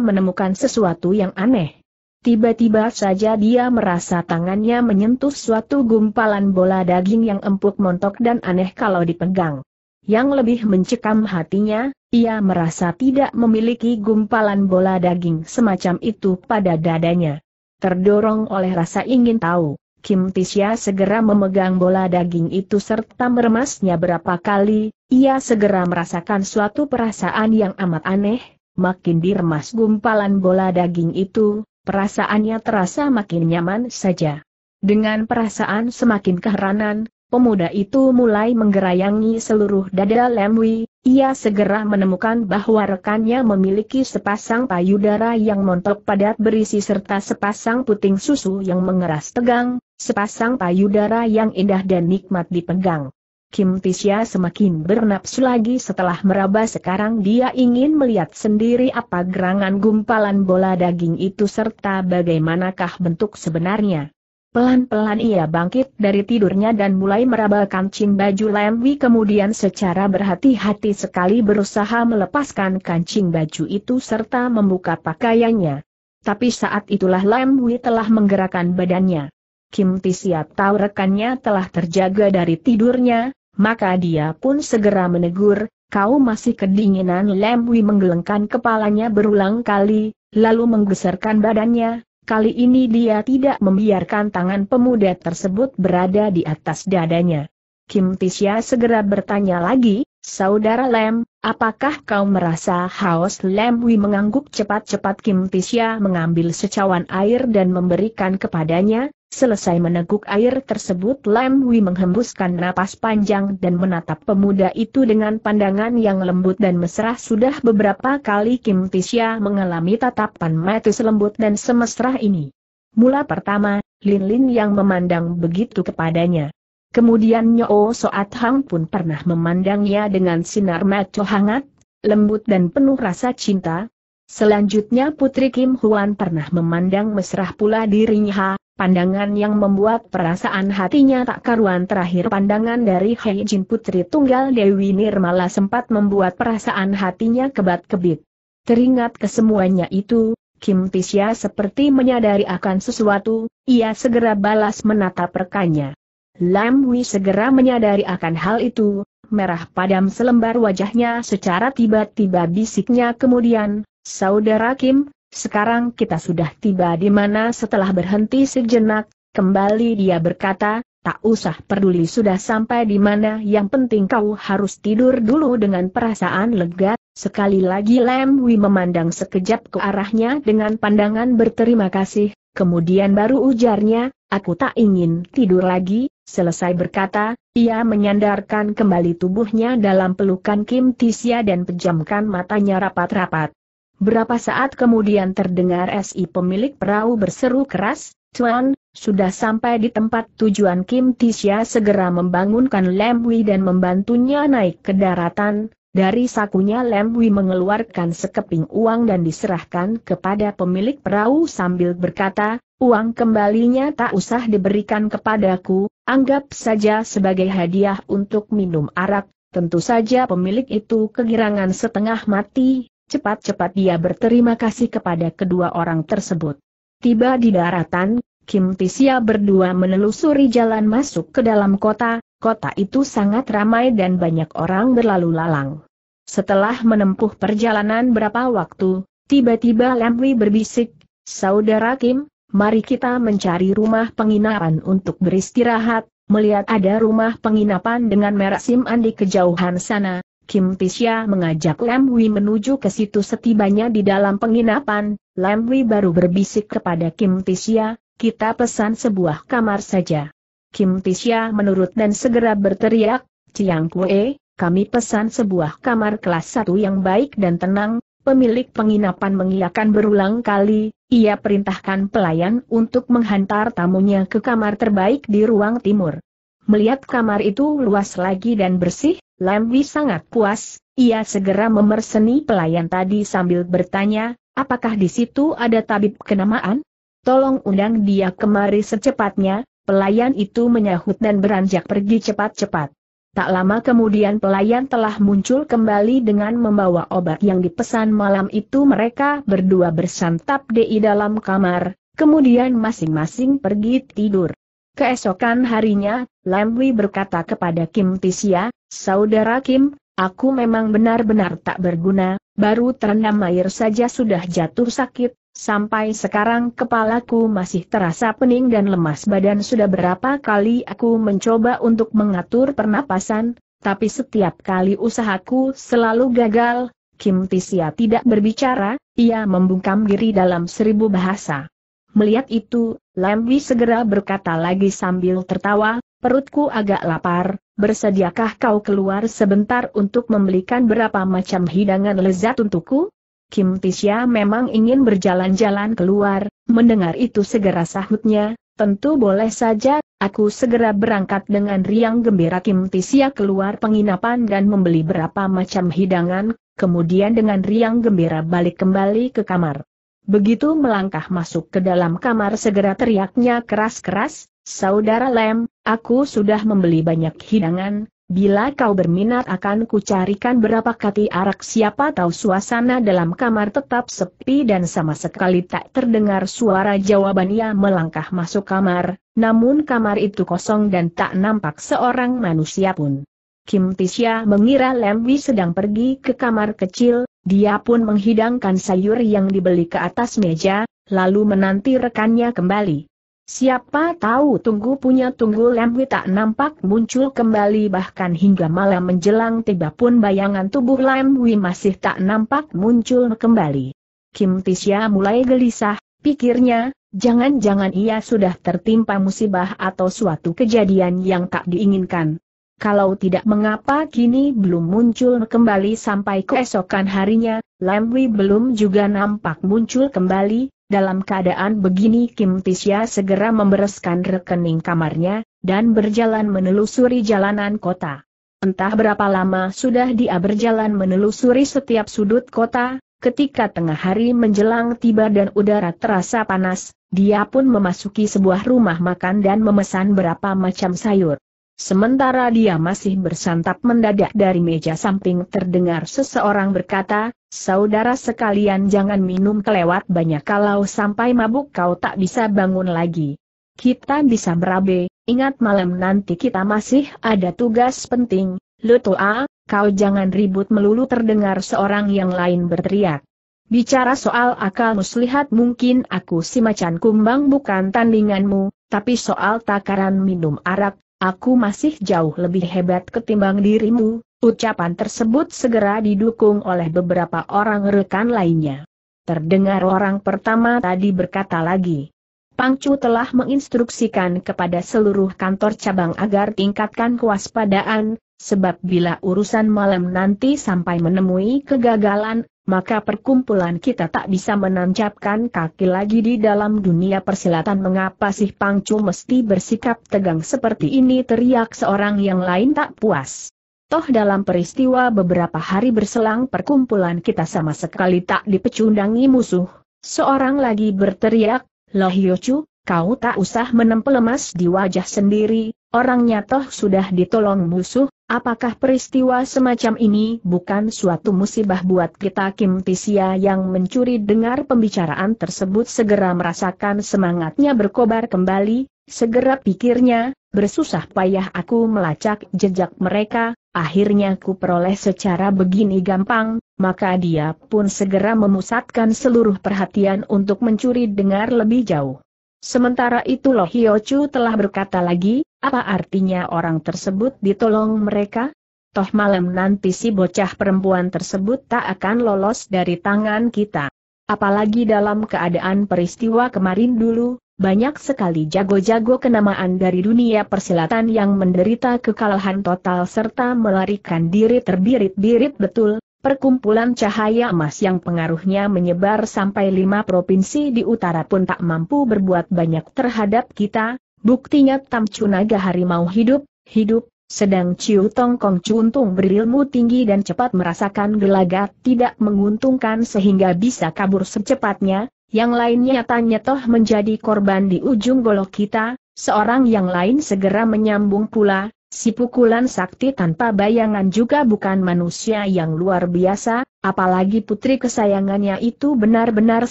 menemukan sesuatu yang aneh. Tiba-tiba saja dia merasa tangannya menyentuh suatu gumpalan bola daging yang empuk montok dan aneh kalau dipegang. Yang lebih mencekam hatinya, ia merasa tidak memiliki gumpalan bola daging semacam itu pada dadanya. Terdorong oleh rasa ingin tahu, Kim Tisya segera memegang bola daging itu serta meremasnya berapa kali, ia segera merasakan suatu perasaan yang amat aneh, makin diremas gumpalan bola daging itu, perasaannya terasa makin nyaman saja. Dengan perasaan semakin keheranan, pemuda itu mulai menggerayangi seluruh dada Lemwi, ia segera menemukan bahwa rekannya memiliki sepasang payudara yang montok padat berisi serta sepasang puting susu yang mengeras tegang, sepasang payudara yang indah dan nikmat dipegang. Kim Tisya semakin bernapsu lagi setelah meraba sekarang dia ingin melihat sendiri apa gerangan gumpalan bola daging itu serta bagaimanakah bentuk sebenarnya. Pelan-pelan ia bangkit dari tidurnya dan mulai meraba kancing baju Wi kemudian secara berhati-hati sekali berusaha melepaskan kancing baju itu serta membuka pakaiannya. Tapi saat itulah Wi telah menggerakkan badannya. Kim Tisiap tahu rekannya telah terjaga dari tidurnya, maka dia pun segera menegur, kau masih kedinginan Wi menggelengkan kepalanya berulang kali, lalu menggeserkan badannya, Kali ini dia tidak membiarkan tangan pemuda tersebut berada di atas dadanya. Kim Tisya segera bertanya lagi, Saudara Lem, Apakah kau merasa haus Lemwi mengangguk cepat-cepat Kim Tisya mengambil secawan air dan memberikan kepadanya, selesai meneguk air tersebut Lemwi menghembuskan napas panjang dan menatap pemuda itu dengan pandangan yang lembut dan mesra sudah beberapa kali Kim Tisya mengalami tatapan mati selembut dan semesra ini. Mula pertama, Lin Lin yang memandang begitu kepadanya. Kemudian Nyo Soat Hang pun pernah memandangnya dengan sinar mata hangat, lembut dan penuh rasa cinta. Selanjutnya Putri Kim Huan pernah memandang mesra pula dirinya, pandangan yang membuat perasaan hatinya tak karuan terakhir pandangan dari Hei Jin Putri Tunggal Dewi Nirmala sempat membuat perasaan hatinya kebat-kebit. Teringat kesemuanya itu, Kim Tisya seperti menyadari akan sesuatu, ia segera balas menatap rekannya. Lam Hui segera menyadari akan hal itu, merah padam selembar wajahnya secara tiba-tiba bisiknya kemudian, Saudara Kim, sekarang kita sudah tiba di mana setelah berhenti sejenak, kembali dia berkata, tak usah peduli sudah sampai di mana yang penting kau harus tidur dulu dengan perasaan lega, sekali lagi Lam Hui memandang sekejap ke arahnya dengan pandangan berterima kasih, kemudian baru ujarnya, Aku tak ingin tidur lagi, selesai berkata, ia menyandarkan kembali tubuhnya dalam pelukan Kim Tisya dan pejamkan matanya rapat-rapat. Berapa saat kemudian terdengar SI pemilik perahu berseru keras, Tuan, sudah sampai di tempat tujuan Kim Tisya segera membangunkan Lemwi dan membantunya naik ke daratan, dari sakunya Lemwi mengeluarkan sekeping uang dan diserahkan kepada pemilik perahu sambil berkata, Uang kembalinya tak usah diberikan kepadaku, anggap saja sebagai hadiah untuk minum arak, tentu saja pemilik itu kegirangan setengah mati, cepat-cepat dia berterima kasih kepada kedua orang tersebut. Tiba di daratan, Kim Tisia berdua menelusuri jalan masuk ke dalam kota, kota itu sangat ramai dan banyak orang berlalu lalang. Setelah menempuh perjalanan berapa waktu, tiba-tiba Lamwi berbisik, Saudara Kim, mari kita mencari rumah penginapan untuk beristirahat, melihat ada rumah penginapan dengan merek Sim Andi kejauhan sana, Kim Pisya mengajak Lam Wi menuju ke situ setibanya di dalam penginapan, Lam Wi baru berbisik kepada Kim Pisya, kita pesan sebuah kamar saja. Kim Pisya menurut dan segera berteriak, Ciang Kue, kami pesan sebuah kamar kelas satu yang baik dan tenang, pemilik penginapan mengiakan berulang kali, ia perintahkan pelayan untuk menghantar tamunya ke kamar terbaik di ruang timur. Melihat kamar itu luas lagi dan bersih, Lambi sangat puas, ia segera memerseni pelayan tadi sambil bertanya, apakah di situ ada tabib kenamaan? Tolong undang dia kemari secepatnya, pelayan itu menyahut dan beranjak pergi cepat-cepat. Tak lama kemudian pelayan telah muncul kembali dengan membawa obat yang dipesan malam itu mereka berdua bersantap di dalam kamar, kemudian masing-masing pergi tidur. Keesokan harinya, Lamwi berkata kepada Kim Tisia, Saudara Kim, aku memang benar-benar tak berguna, baru terendam air saja sudah jatuh sakit, Sampai sekarang kepalaku masih terasa pening dan lemas badan sudah berapa kali aku mencoba untuk mengatur pernapasan, tapi setiap kali usahaku selalu gagal, Kim Tisia tidak berbicara, ia membungkam diri dalam seribu bahasa. Melihat itu, Lemwi segera berkata lagi sambil tertawa, perutku agak lapar, bersediakah kau keluar sebentar untuk membelikan berapa macam hidangan lezat untukku? Kim Tisya memang ingin berjalan-jalan keluar, mendengar itu segera sahutnya, tentu boleh saja, aku segera berangkat dengan riang gembira Kim Tisya keluar penginapan dan membeli berapa macam hidangan, kemudian dengan riang gembira balik kembali ke kamar. Begitu melangkah masuk ke dalam kamar segera teriaknya keras-keras, Saudara Lem, aku sudah membeli banyak hidangan, Bila kau berminat akan kucarikan berapa kati arak siapa tahu suasana dalam kamar tetap sepi dan sama sekali tak terdengar suara jawaban ia melangkah masuk kamar, namun kamar itu kosong dan tak nampak seorang manusia pun. Kim Tisya mengira Lemwi sedang pergi ke kamar kecil, dia pun menghidangkan sayur yang dibeli ke atas meja, lalu menanti rekannya kembali. Siapa tahu tunggu punya tunggu Lemwi tak nampak muncul kembali bahkan hingga malam menjelang tiba pun bayangan tubuh Lemwi masih tak nampak muncul kembali. Kim Tisya mulai gelisah, pikirnya, jangan-jangan ia sudah tertimpa musibah atau suatu kejadian yang tak diinginkan. Kalau tidak mengapa kini belum muncul kembali sampai keesokan harinya, Lemwi belum juga nampak muncul kembali, dalam keadaan begini Kim Tisya segera membereskan rekening kamarnya, dan berjalan menelusuri jalanan kota. Entah berapa lama sudah dia berjalan menelusuri setiap sudut kota, ketika tengah hari menjelang tiba dan udara terasa panas, dia pun memasuki sebuah rumah makan dan memesan berapa macam sayur. Sementara dia masih bersantap mendadak dari meja samping terdengar seseorang berkata, Saudara sekalian jangan minum kelewat banyak kalau sampai mabuk kau tak bisa bangun lagi. Kita bisa berabe, ingat malam nanti kita masih ada tugas penting, Lutua, kau jangan ribut melulu terdengar seorang yang lain berteriak. Bicara soal akal muslihat mungkin aku si macan kumbang bukan tandinganmu, tapi soal takaran minum arak aku masih jauh lebih hebat ketimbang dirimu, ucapan tersebut segera didukung oleh beberapa orang rekan lainnya. Terdengar orang pertama tadi berkata lagi, Pangcu telah menginstruksikan kepada seluruh kantor cabang agar tingkatkan kewaspadaan, sebab bila urusan malam nanti sampai menemui kegagalan, maka perkumpulan kita tak bisa menancapkan kaki lagi di dalam dunia persilatan mengapa sih Pangcu mesti bersikap tegang seperti ini teriak seorang yang lain tak puas. Toh dalam peristiwa beberapa hari berselang perkumpulan kita sama sekali tak dipecundangi musuh. Seorang lagi berteriak, Loh Yochu, kau tak usah menempel lemas di wajah sendiri, orangnya toh sudah ditolong musuh, Apakah peristiwa semacam ini bukan suatu musibah buat kita Kim Tisia yang mencuri dengar pembicaraan tersebut segera merasakan semangatnya berkobar kembali, segera pikirnya, bersusah payah aku melacak jejak mereka, akhirnya ku peroleh secara begini gampang, maka dia pun segera memusatkan seluruh perhatian untuk mencuri dengar lebih jauh. Sementara itu Lo Hyo Chu telah berkata lagi, apa artinya orang tersebut ditolong mereka? Toh malam nanti si bocah perempuan tersebut tak akan lolos dari tangan kita. Apalagi dalam keadaan peristiwa kemarin dulu, banyak sekali jago-jago kenamaan dari dunia persilatan yang menderita kekalahan total serta melarikan diri terbirit-birit betul, perkumpulan cahaya emas yang pengaruhnya menyebar sampai lima provinsi di utara pun tak mampu berbuat banyak terhadap kita, Buktinya Tam Cunaga harimau hidup, hidup, sedang Ciu Tong Kong Cuntung berilmu tinggi dan cepat merasakan gelagat tidak menguntungkan sehingga bisa kabur secepatnya, yang lainnya nyatanya toh menjadi korban di ujung golok kita, seorang yang lain segera menyambung pula, si pukulan sakti tanpa bayangan juga bukan manusia yang luar biasa, apalagi putri kesayangannya itu benar-benar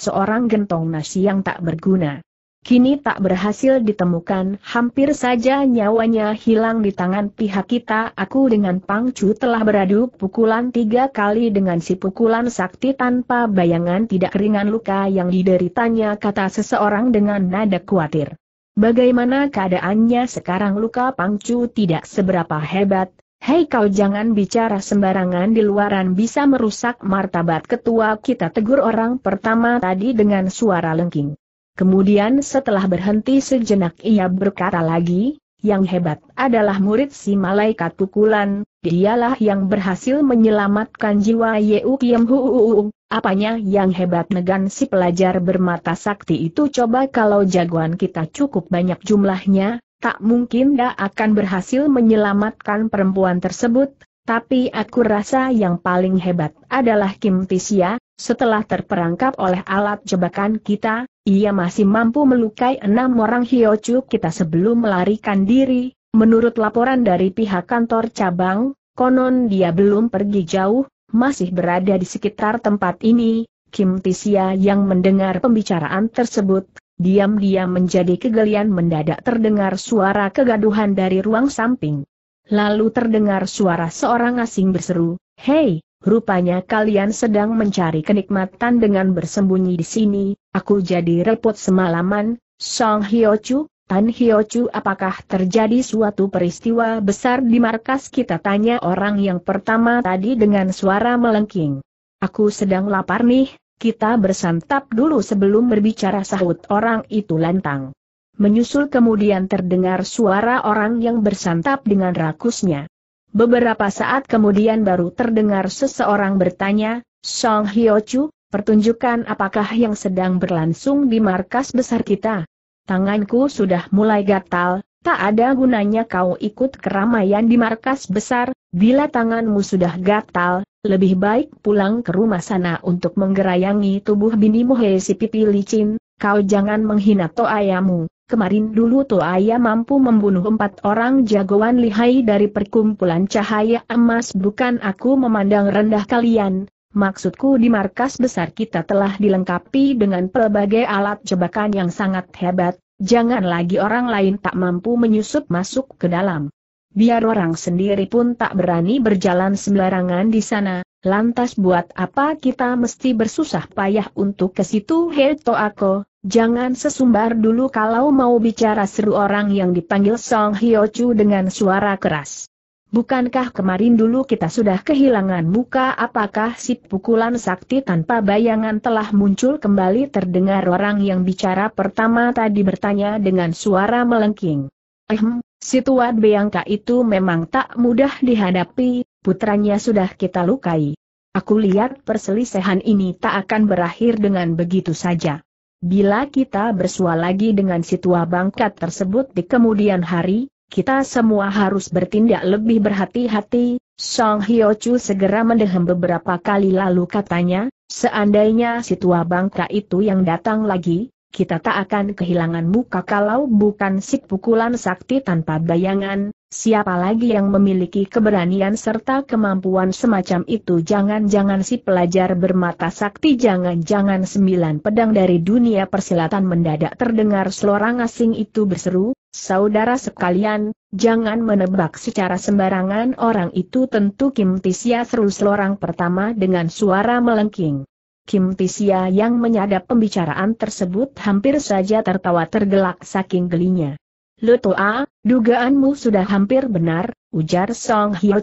seorang gentong nasi yang tak berguna kini tak berhasil ditemukan, hampir saja nyawanya hilang di tangan pihak kita. Aku dengan Pangcu telah beradu pukulan tiga kali dengan si pukulan sakti tanpa bayangan tidak ringan luka yang dideritanya kata seseorang dengan nada khawatir. Bagaimana keadaannya sekarang luka Pangcu tidak seberapa hebat, Hei kau jangan bicara sembarangan di luaran bisa merusak martabat ketua kita tegur orang pertama tadi dengan suara lengking. Kemudian setelah berhenti sejenak ia berkata lagi, yang hebat adalah murid si malaikat pukulan, dialah yang berhasil menyelamatkan jiwa Yeu Kiem Huu. Apanya yang hebat negan si pelajar bermata sakti itu coba kalau jagoan kita cukup banyak jumlahnya, tak mungkin dia akan berhasil menyelamatkan perempuan tersebut, tapi aku rasa yang paling hebat adalah Kim Tisia, setelah terperangkap oleh alat jebakan kita, ia masih mampu melukai enam orang Hiochu kita sebelum melarikan diri. Menurut laporan dari pihak kantor cabang, konon dia belum pergi jauh, masih berada di sekitar tempat ini. Kim Tisia yang mendengar pembicaraan tersebut, diam-diam menjadi kegelian mendadak terdengar suara kegaduhan dari ruang samping. Lalu terdengar suara seorang asing berseru, Hei, Rupanya kalian sedang mencari kenikmatan dengan bersembunyi di sini, aku jadi repot semalaman, Song hyo Hyochu, Tan hyo Hyochu apakah terjadi suatu peristiwa besar di markas kita tanya orang yang pertama tadi dengan suara melengking. Aku sedang lapar nih, kita bersantap dulu sebelum berbicara sahut orang itu lantang. Menyusul kemudian terdengar suara orang yang bersantap dengan rakusnya. Beberapa saat kemudian baru terdengar seseorang bertanya, Song Hyo Chu, pertunjukan apakah yang sedang berlangsung di markas besar kita? Tanganku sudah mulai gatal, tak ada gunanya kau ikut keramaian di markas besar, bila tanganmu sudah gatal, lebih baik pulang ke rumah sana untuk menggerayangi tubuh binimu hei si pipi licin, kau jangan menghina ayamu. Kemarin dulu ayah mampu membunuh empat orang jagoan lihai dari perkumpulan cahaya emas bukan aku memandang rendah kalian, maksudku di markas besar kita telah dilengkapi dengan pelbagai alat jebakan yang sangat hebat, jangan lagi orang lain tak mampu menyusup masuk ke dalam. Biar orang sendiri pun tak berani berjalan sembarangan di sana, lantas buat apa kita mesti bersusah payah untuk ke situ Hei Toako, Jangan sesumbar dulu kalau mau bicara seru orang yang dipanggil Song Hyo Chu dengan suara keras. Bukankah kemarin dulu kita sudah kehilangan muka apakah si pukulan sakti tanpa bayangan telah muncul kembali terdengar orang yang bicara pertama tadi bertanya dengan suara melengking. Ehm, si Tuan Beangka itu memang tak mudah dihadapi, putranya sudah kita lukai. Aku lihat perselisihan ini tak akan berakhir dengan begitu saja. Bila kita bersua lagi dengan si tua bangkat tersebut di kemudian hari, kita semua harus bertindak lebih berhati-hati. Song Hyo Chu segera mendehem beberapa kali lalu katanya, seandainya si tua bangka itu yang datang lagi, kita tak akan kehilangan muka kalau bukan si pukulan sakti tanpa bayangan, Siapa lagi yang memiliki keberanian serta kemampuan semacam itu jangan-jangan si pelajar bermata sakti jangan-jangan sembilan pedang dari dunia persilatan mendadak terdengar selorang asing itu berseru, saudara sekalian, jangan menebak secara sembarangan orang itu tentu Kim Tisia seru selorang pertama dengan suara melengking. Kim Tisia yang menyadap pembicaraan tersebut hampir saja tertawa tergelak saking gelinya. Lutoa, dugaanmu sudah hampir benar, ujar Song Hyo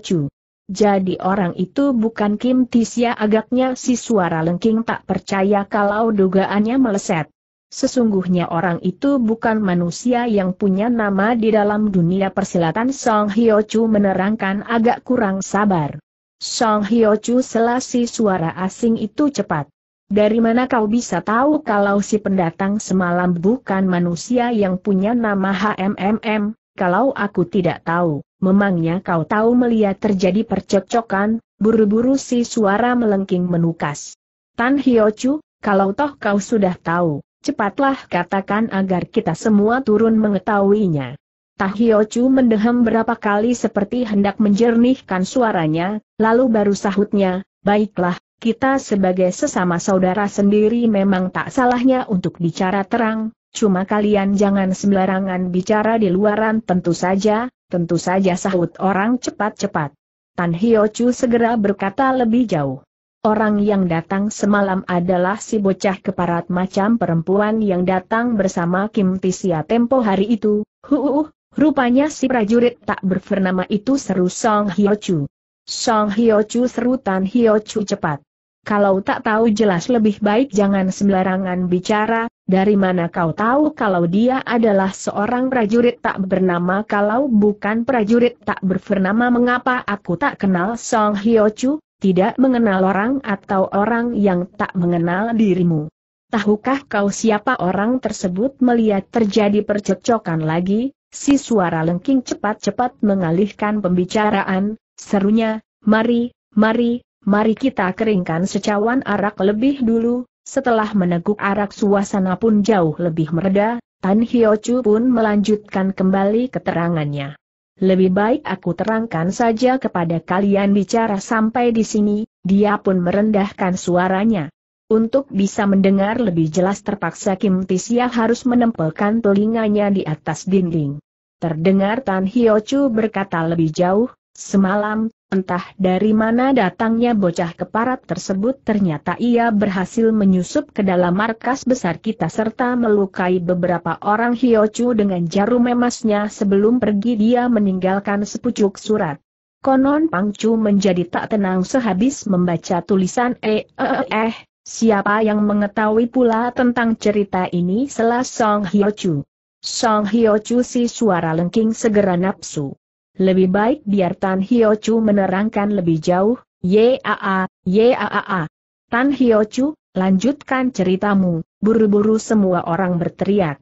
Jadi orang itu bukan Kim Tisya agaknya si suara lengking tak percaya kalau dugaannya meleset. Sesungguhnya orang itu bukan manusia yang punya nama di dalam dunia persilatan Song Hyo menerangkan agak kurang sabar. Song Hyo Chu selasi suara asing itu cepat. Dari mana kau bisa tahu kalau si pendatang semalam bukan manusia yang punya nama HMMM? Kalau aku tidak tahu, memangnya kau tahu melihat terjadi percocokan, buru-buru si suara melengking menukas. Tan Hiochu, kalau toh kau sudah tahu, cepatlah katakan agar kita semua turun mengetahuinya. Tan Tahiochu mendehem berapa kali seperti hendak menjernihkan suaranya, lalu baru sahutnya, baiklah, kita sebagai sesama saudara sendiri memang tak salahnya untuk bicara terang, cuma kalian jangan sembarangan bicara di luaran tentu saja, tentu saja sahut orang cepat-cepat. Tan Hyo Chu segera berkata lebih jauh. Orang yang datang semalam adalah si bocah keparat macam perempuan yang datang bersama Kim Tisia tempo hari itu. Huuuh, rupanya si prajurit tak bernama itu seru Song Hyo Chu. Song Hyo Chu seru Tan Hyo Chu cepat. Kalau tak tahu jelas lebih baik jangan sembarangan bicara, dari mana kau tahu kalau dia adalah seorang prajurit tak bernama kalau bukan prajurit tak bernama, mengapa aku tak kenal Song Hyo Chu, tidak mengenal orang atau orang yang tak mengenal dirimu. Tahukah kau siapa orang tersebut melihat terjadi percekcokan lagi, si suara lengking cepat-cepat mengalihkan pembicaraan, serunya, mari, mari, mari kita keringkan secawan arak lebih dulu, setelah meneguk arak suasana pun jauh lebih mereda, Tan Chu pun melanjutkan kembali keterangannya. Lebih baik aku terangkan saja kepada kalian bicara sampai di sini, dia pun merendahkan suaranya. Untuk bisa mendengar lebih jelas terpaksa Kim Tisya harus menempelkan telinganya di atas dinding. Terdengar Tan Chu berkata lebih jauh, semalam, Entah dari mana datangnya bocah keparat tersebut ternyata ia berhasil menyusup ke dalam markas besar kita serta melukai beberapa orang Hiochu dengan jarum emasnya sebelum pergi dia meninggalkan sepucuk surat. Konon Pangcu menjadi tak tenang sehabis membaca tulisan eh eh eh, siapa yang mengetahui pula tentang cerita ini selah Song Hiochu. Song Hiochu si suara lengking segera nafsu. Lebih baik biar Tan Hio Chu menerangkan lebih jauh, Yaa, Yaa. Tan Hio Chu, lanjutkan ceritamu, buru-buru semua orang berteriak.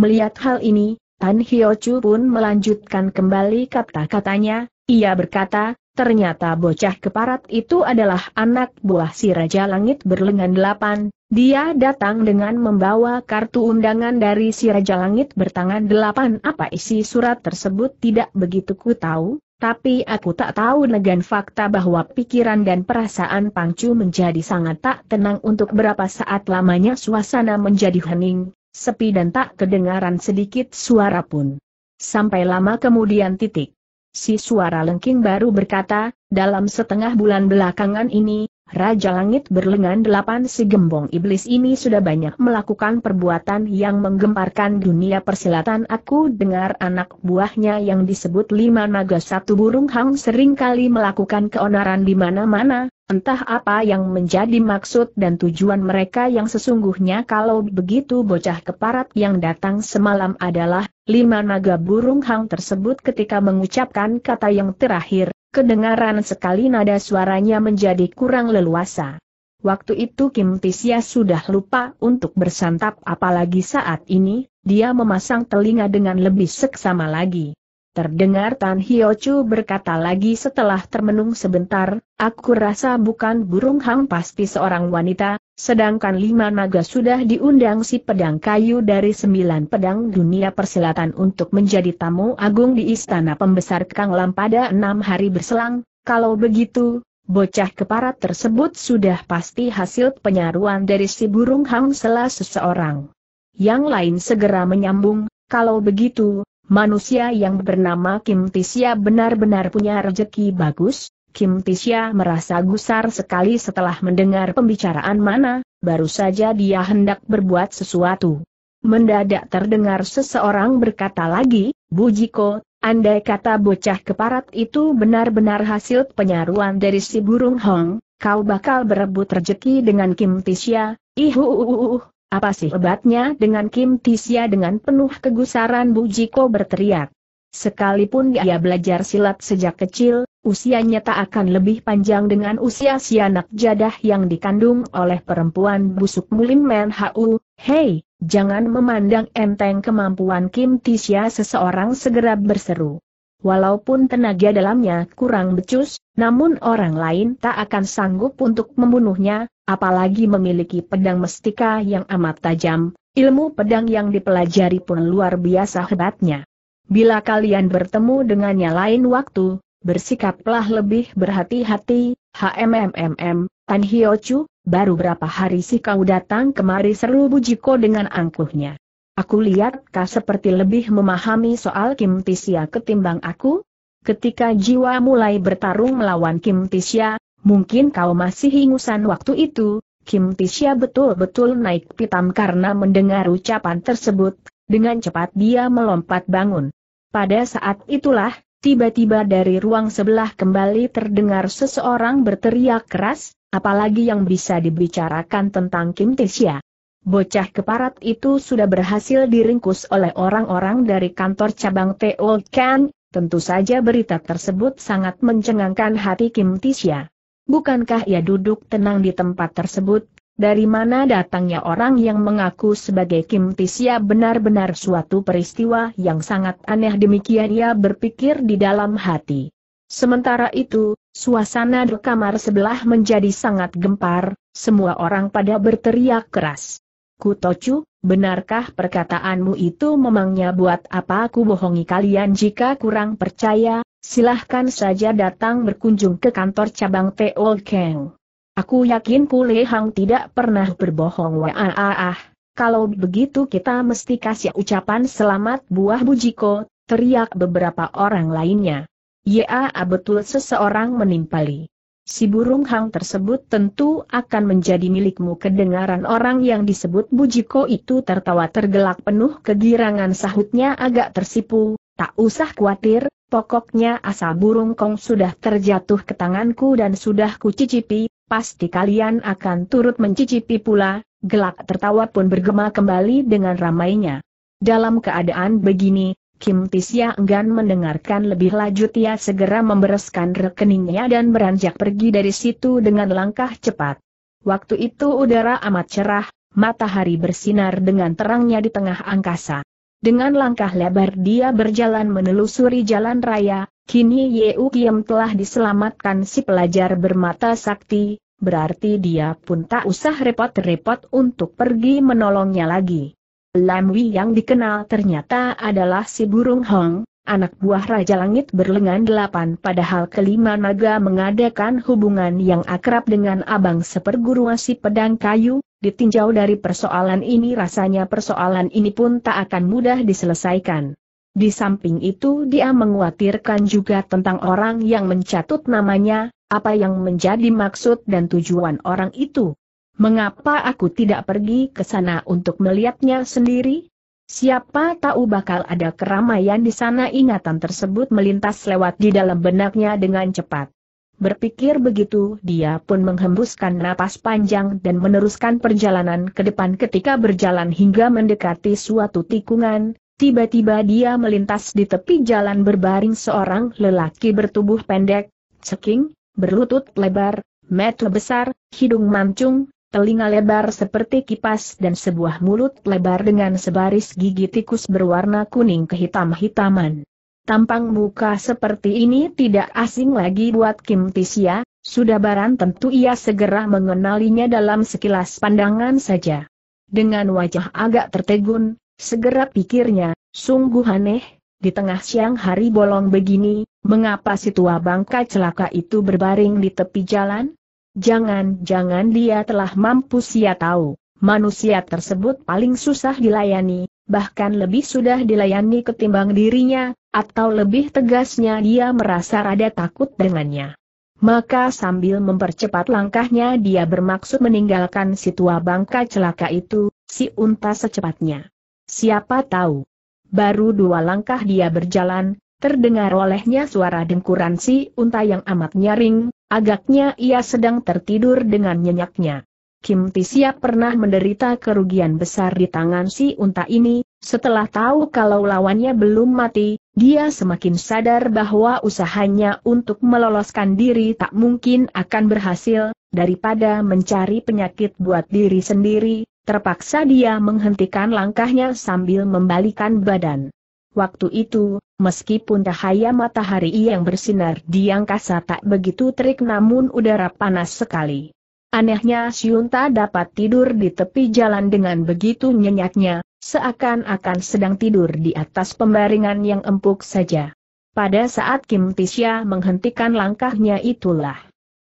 Melihat hal ini, Tan Hio Chu pun melanjutkan kembali kata-katanya, ia berkata, Ternyata bocah keparat itu adalah anak buah si Raja Langit berlengan delapan, dia datang dengan membawa kartu undangan dari si Raja Langit bertangan delapan. Apa isi surat tersebut tidak begitu ku tahu, tapi aku tak tahu negan fakta bahwa pikiran dan perasaan Pangcu menjadi sangat tak tenang untuk berapa saat lamanya suasana menjadi hening, sepi dan tak kedengaran sedikit suara pun. Sampai lama kemudian titik. Si suara lengking baru berkata, dalam setengah bulan belakangan ini, Raja Langit berlengan delapan si gembong iblis ini sudah banyak melakukan perbuatan yang menggemparkan dunia persilatan aku dengar anak buahnya yang disebut lima naga satu burung hang sering kali melakukan keonaran di mana-mana, entah apa yang menjadi maksud dan tujuan mereka yang sesungguhnya kalau begitu bocah keparat yang datang semalam adalah, lima naga burung hang tersebut ketika mengucapkan kata yang terakhir, Kedengaran sekali nada suaranya menjadi kurang leluasa. Waktu itu Kim Tisya sudah lupa untuk bersantap apalagi saat ini, dia memasang telinga dengan lebih seksama lagi. Terdengar Tan Hio Chu berkata lagi setelah termenung sebentar, aku rasa bukan burung hang pasti seorang wanita, sedangkan lima naga sudah diundang si pedang kayu dari sembilan pedang dunia persilatan untuk menjadi tamu agung di istana pembesar Kang Lam pada enam hari berselang, kalau begitu, Bocah keparat tersebut sudah pasti hasil penyaruan dari si burung hang selah seseorang. Yang lain segera menyambung, kalau begitu, manusia yang bernama Kim Tisya benar-benar punya rezeki bagus, Kim Tisya merasa gusar sekali setelah mendengar pembicaraan mana, baru saja dia hendak berbuat sesuatu. Mendadak terdengar seseorang berkata lagi, Bu Jiko, andai kata bocah keparat itu benar-benar hasil penyaruan dari si burung Hong, kau bakal berebut rejeki dengan Kim Tisya, ihuuuh, apa sih obatnya dengan Kim Tisya dengan penuh kegusaran Bu Jiko berteriak. Sekalipun dia belajar silat sejak kecil, usianya tak akan lebih panjang dengan usia si anak jadah yang dikandung oleh perempuan busuk mulim, Men Hau. Hei, jangan memandang enteng kemampuan Kim Tisya seseorang segera berseru. Walaupun tenaga dalamnya kurang becus, namun orang lain tak akan sanggup untuk membunuhnya, apalagi memiliki pedang mestika yang amat tajam, ilmu pedang yang dipelajari pun luar biasa hebatnya. Bila kalian bertemu dengannya lain waktu, bersikaplah lebih berhati-hati, Hmmm, Tan Chu, baru berapa hari sih kau datang kemari seru Bujiko dengan angkuhnya. Aku lihat kau seperti lebih memahami soal Kim Tisya ketimbang aku? Ketika jiwa mulai bertarung melawan Kim Tisya, Mungkin kau masih ingusan waktu itu, Kim Tisha betul-betul naik pitam karena mendengar ucapan tersebut, dengan cepat dia melompat bangun. Pada saat itulah, tiba-tiba dari ruang sebelah kembali terdengar seseorang berteriak keras, apalagi yang bisa dibicarakan tentang Kim Tisha. Bocah keparat itu sudah berhasil diringkus oleh orang-orang dari kantor cabang Teo Ken, tentu saja berita tersebut sangat mencengangkan hati Kim Tisha. Bukankah ia duduk tenang di tempat tersebut? Dari mana datangnya orang yang mengaku sebagai Kim Tisya benar-benar suatu peristiwa yang sangat aneh demikian ia berpikir di dalam hati. Sementara itu, suasana di kamar sebelah menjadi sangat gempar, semua orang pada berteriak keras. Kutocu, benarkah perkataanmu itu memangnya buat apa aku bohongi kalian jika kurang percaya, silahkan saja datang berkunjung ke kantor cabang T.O. Kang. Aku yakin Kule Hang tidak pernah berbohong waah. Kalau begitu kita mesti kasih ucapan selamat buah bujiko, teriak beberapa orang lainnya. Ya betul seseorang menimpali. Si burung hang tersebut tentu akan menjadi milikmu kedengaran orang yang disebut bujiko itu tertawa tergelak penuh kegirangan sahutnya agak tersipu, tak usah khawatir, Pokoknya asal burung kong sudah terjatuh ke tanganku dan sudah kucicipi, pasti kalian akan turut mencicipi pula, gelak tertawa pun bergema kembali dengan ramainya. Dalam keadaan begini, Kim Tisya enggan mendengarkan lebih lanjut ia segera membereskan rekeningnya dan beranjak pergi dari situ dengan langkah cepat. Waktu itu udara amat cerah, matahari bersinar dengan terangnya di tengah angkasa. Dengan langkah lebar dia berjalan menelusuri jalan raya, kini Yeu Kiem telah diselamatkan si pelajar bermata sakti, berarti dia pun tak usah repot-repot untuk pergi menolongnya lagi. Lam Wi yang dikenal ternyata adalah si burung Hong, anak buah Raja Langit berlengan delapan padahal kelima naga mengadakan hubungan yang akrab dengan abang seperguruan si pedang kayu, Ditinjau dari persoalan ini rasanya persoalan ini pun tak akan mudah diselesaikan. Di samping itu dia menguatirkan juga tentang orang yang mencatut namanya, apa yang menjadi maksud dan tujuan orang itu. Mengapa aku tidak pergi ke sana untuk melihatnya sendiri? Siapa tahu bakal ada keramaian di sana ingatan tersebut melintas lewat di dalam benaknya dengan cepat. Berpikir begitu, dia pun menghembuskan napas panjang dan meneruskan perjalanan ke depan ketika berjalan hingga mendekati suatu tikungan. Tiba-tiba dia melintas di tepi jalan berbaring seorang lelaki bertubuh pendek, ceking, berlutut lebar, mata besar, hidung mancung, telinga lebar seperti kipas dan sebuah mulut lebar dengan sebaris gigi tikus berwarna kuning kehitam-hitaman. Tampang muka seperti ini tidak asing lagi buat Kim Tisya, sudah barang tentu ia segera mengenalinya dalam sekilas pandangan saja. Dengan wajah agak tertegun, segera pikirnya, sungguh aneh, di tengah siang hari bolong begini, mengapa si tua bangka celaka itu berbaring di tepi jalan? Jangan-jangan dia telah mampu sia tahu, manusia tersebut paling susah dilayani, bahkan lebih sudah dilayani ketimbang dirinya, atau lebih tegasnya dia merasa rada takut dengannya. Maka sambil mempercepat langkahnya dia bermaksud meninggalkan si tua bangka celaka itu, si unta secepatnya. Siapa tahu. Baru dua langkah dia berjalan, terdengar olehnya suara dengkuran si unta yang amat nyaring, agaknya ia sedang tertidur dengan nyenyaknya. Kim Tisia pernah menderita kerugian besar di tangan si unta ini, setelah tahu kalau lawannya belum mati, dia semakin sadar bahwa usahanya untuk meloloskan diri tak mungkin akan berhasil, daripada mencari penyakit buat diri sendiri, terpaksa dia menghentikan langkahnya sambil membalikan badan. Waktu itu, meskipun cahaya matahari yang bersinar di angkasa tak begitu terik namun udara panas sekali. Anehnya Siunta dapat tidur di tepi jalan dengan begitu nyenyaknya, seakan-akan sedang tidur di atas pembaringan yang empuk saja. Pada saat Kim Tisya menghentikan langkahnya itulah.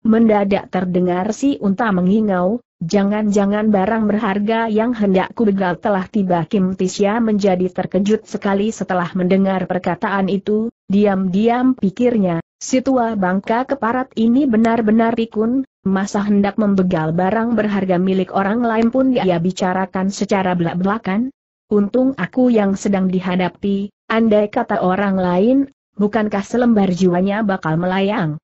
Mendadak terdengar si unta mengingau, jangan-jangan barang berharga yang hendak kubegal telah tiba Kim Tisya menjadi terkejut sekali setelah mendengar perkataan itu, diam-diam pikirnya, si tua bangka keparat ini benar-benar pikun, masa hendak membegal barang berharga milik orang lain pun dia bicarakan secara belak-belakan? Untung aku yang sedang dihadapi, andai kata orang lain, bukankah selembar jiwanya bakal melayang?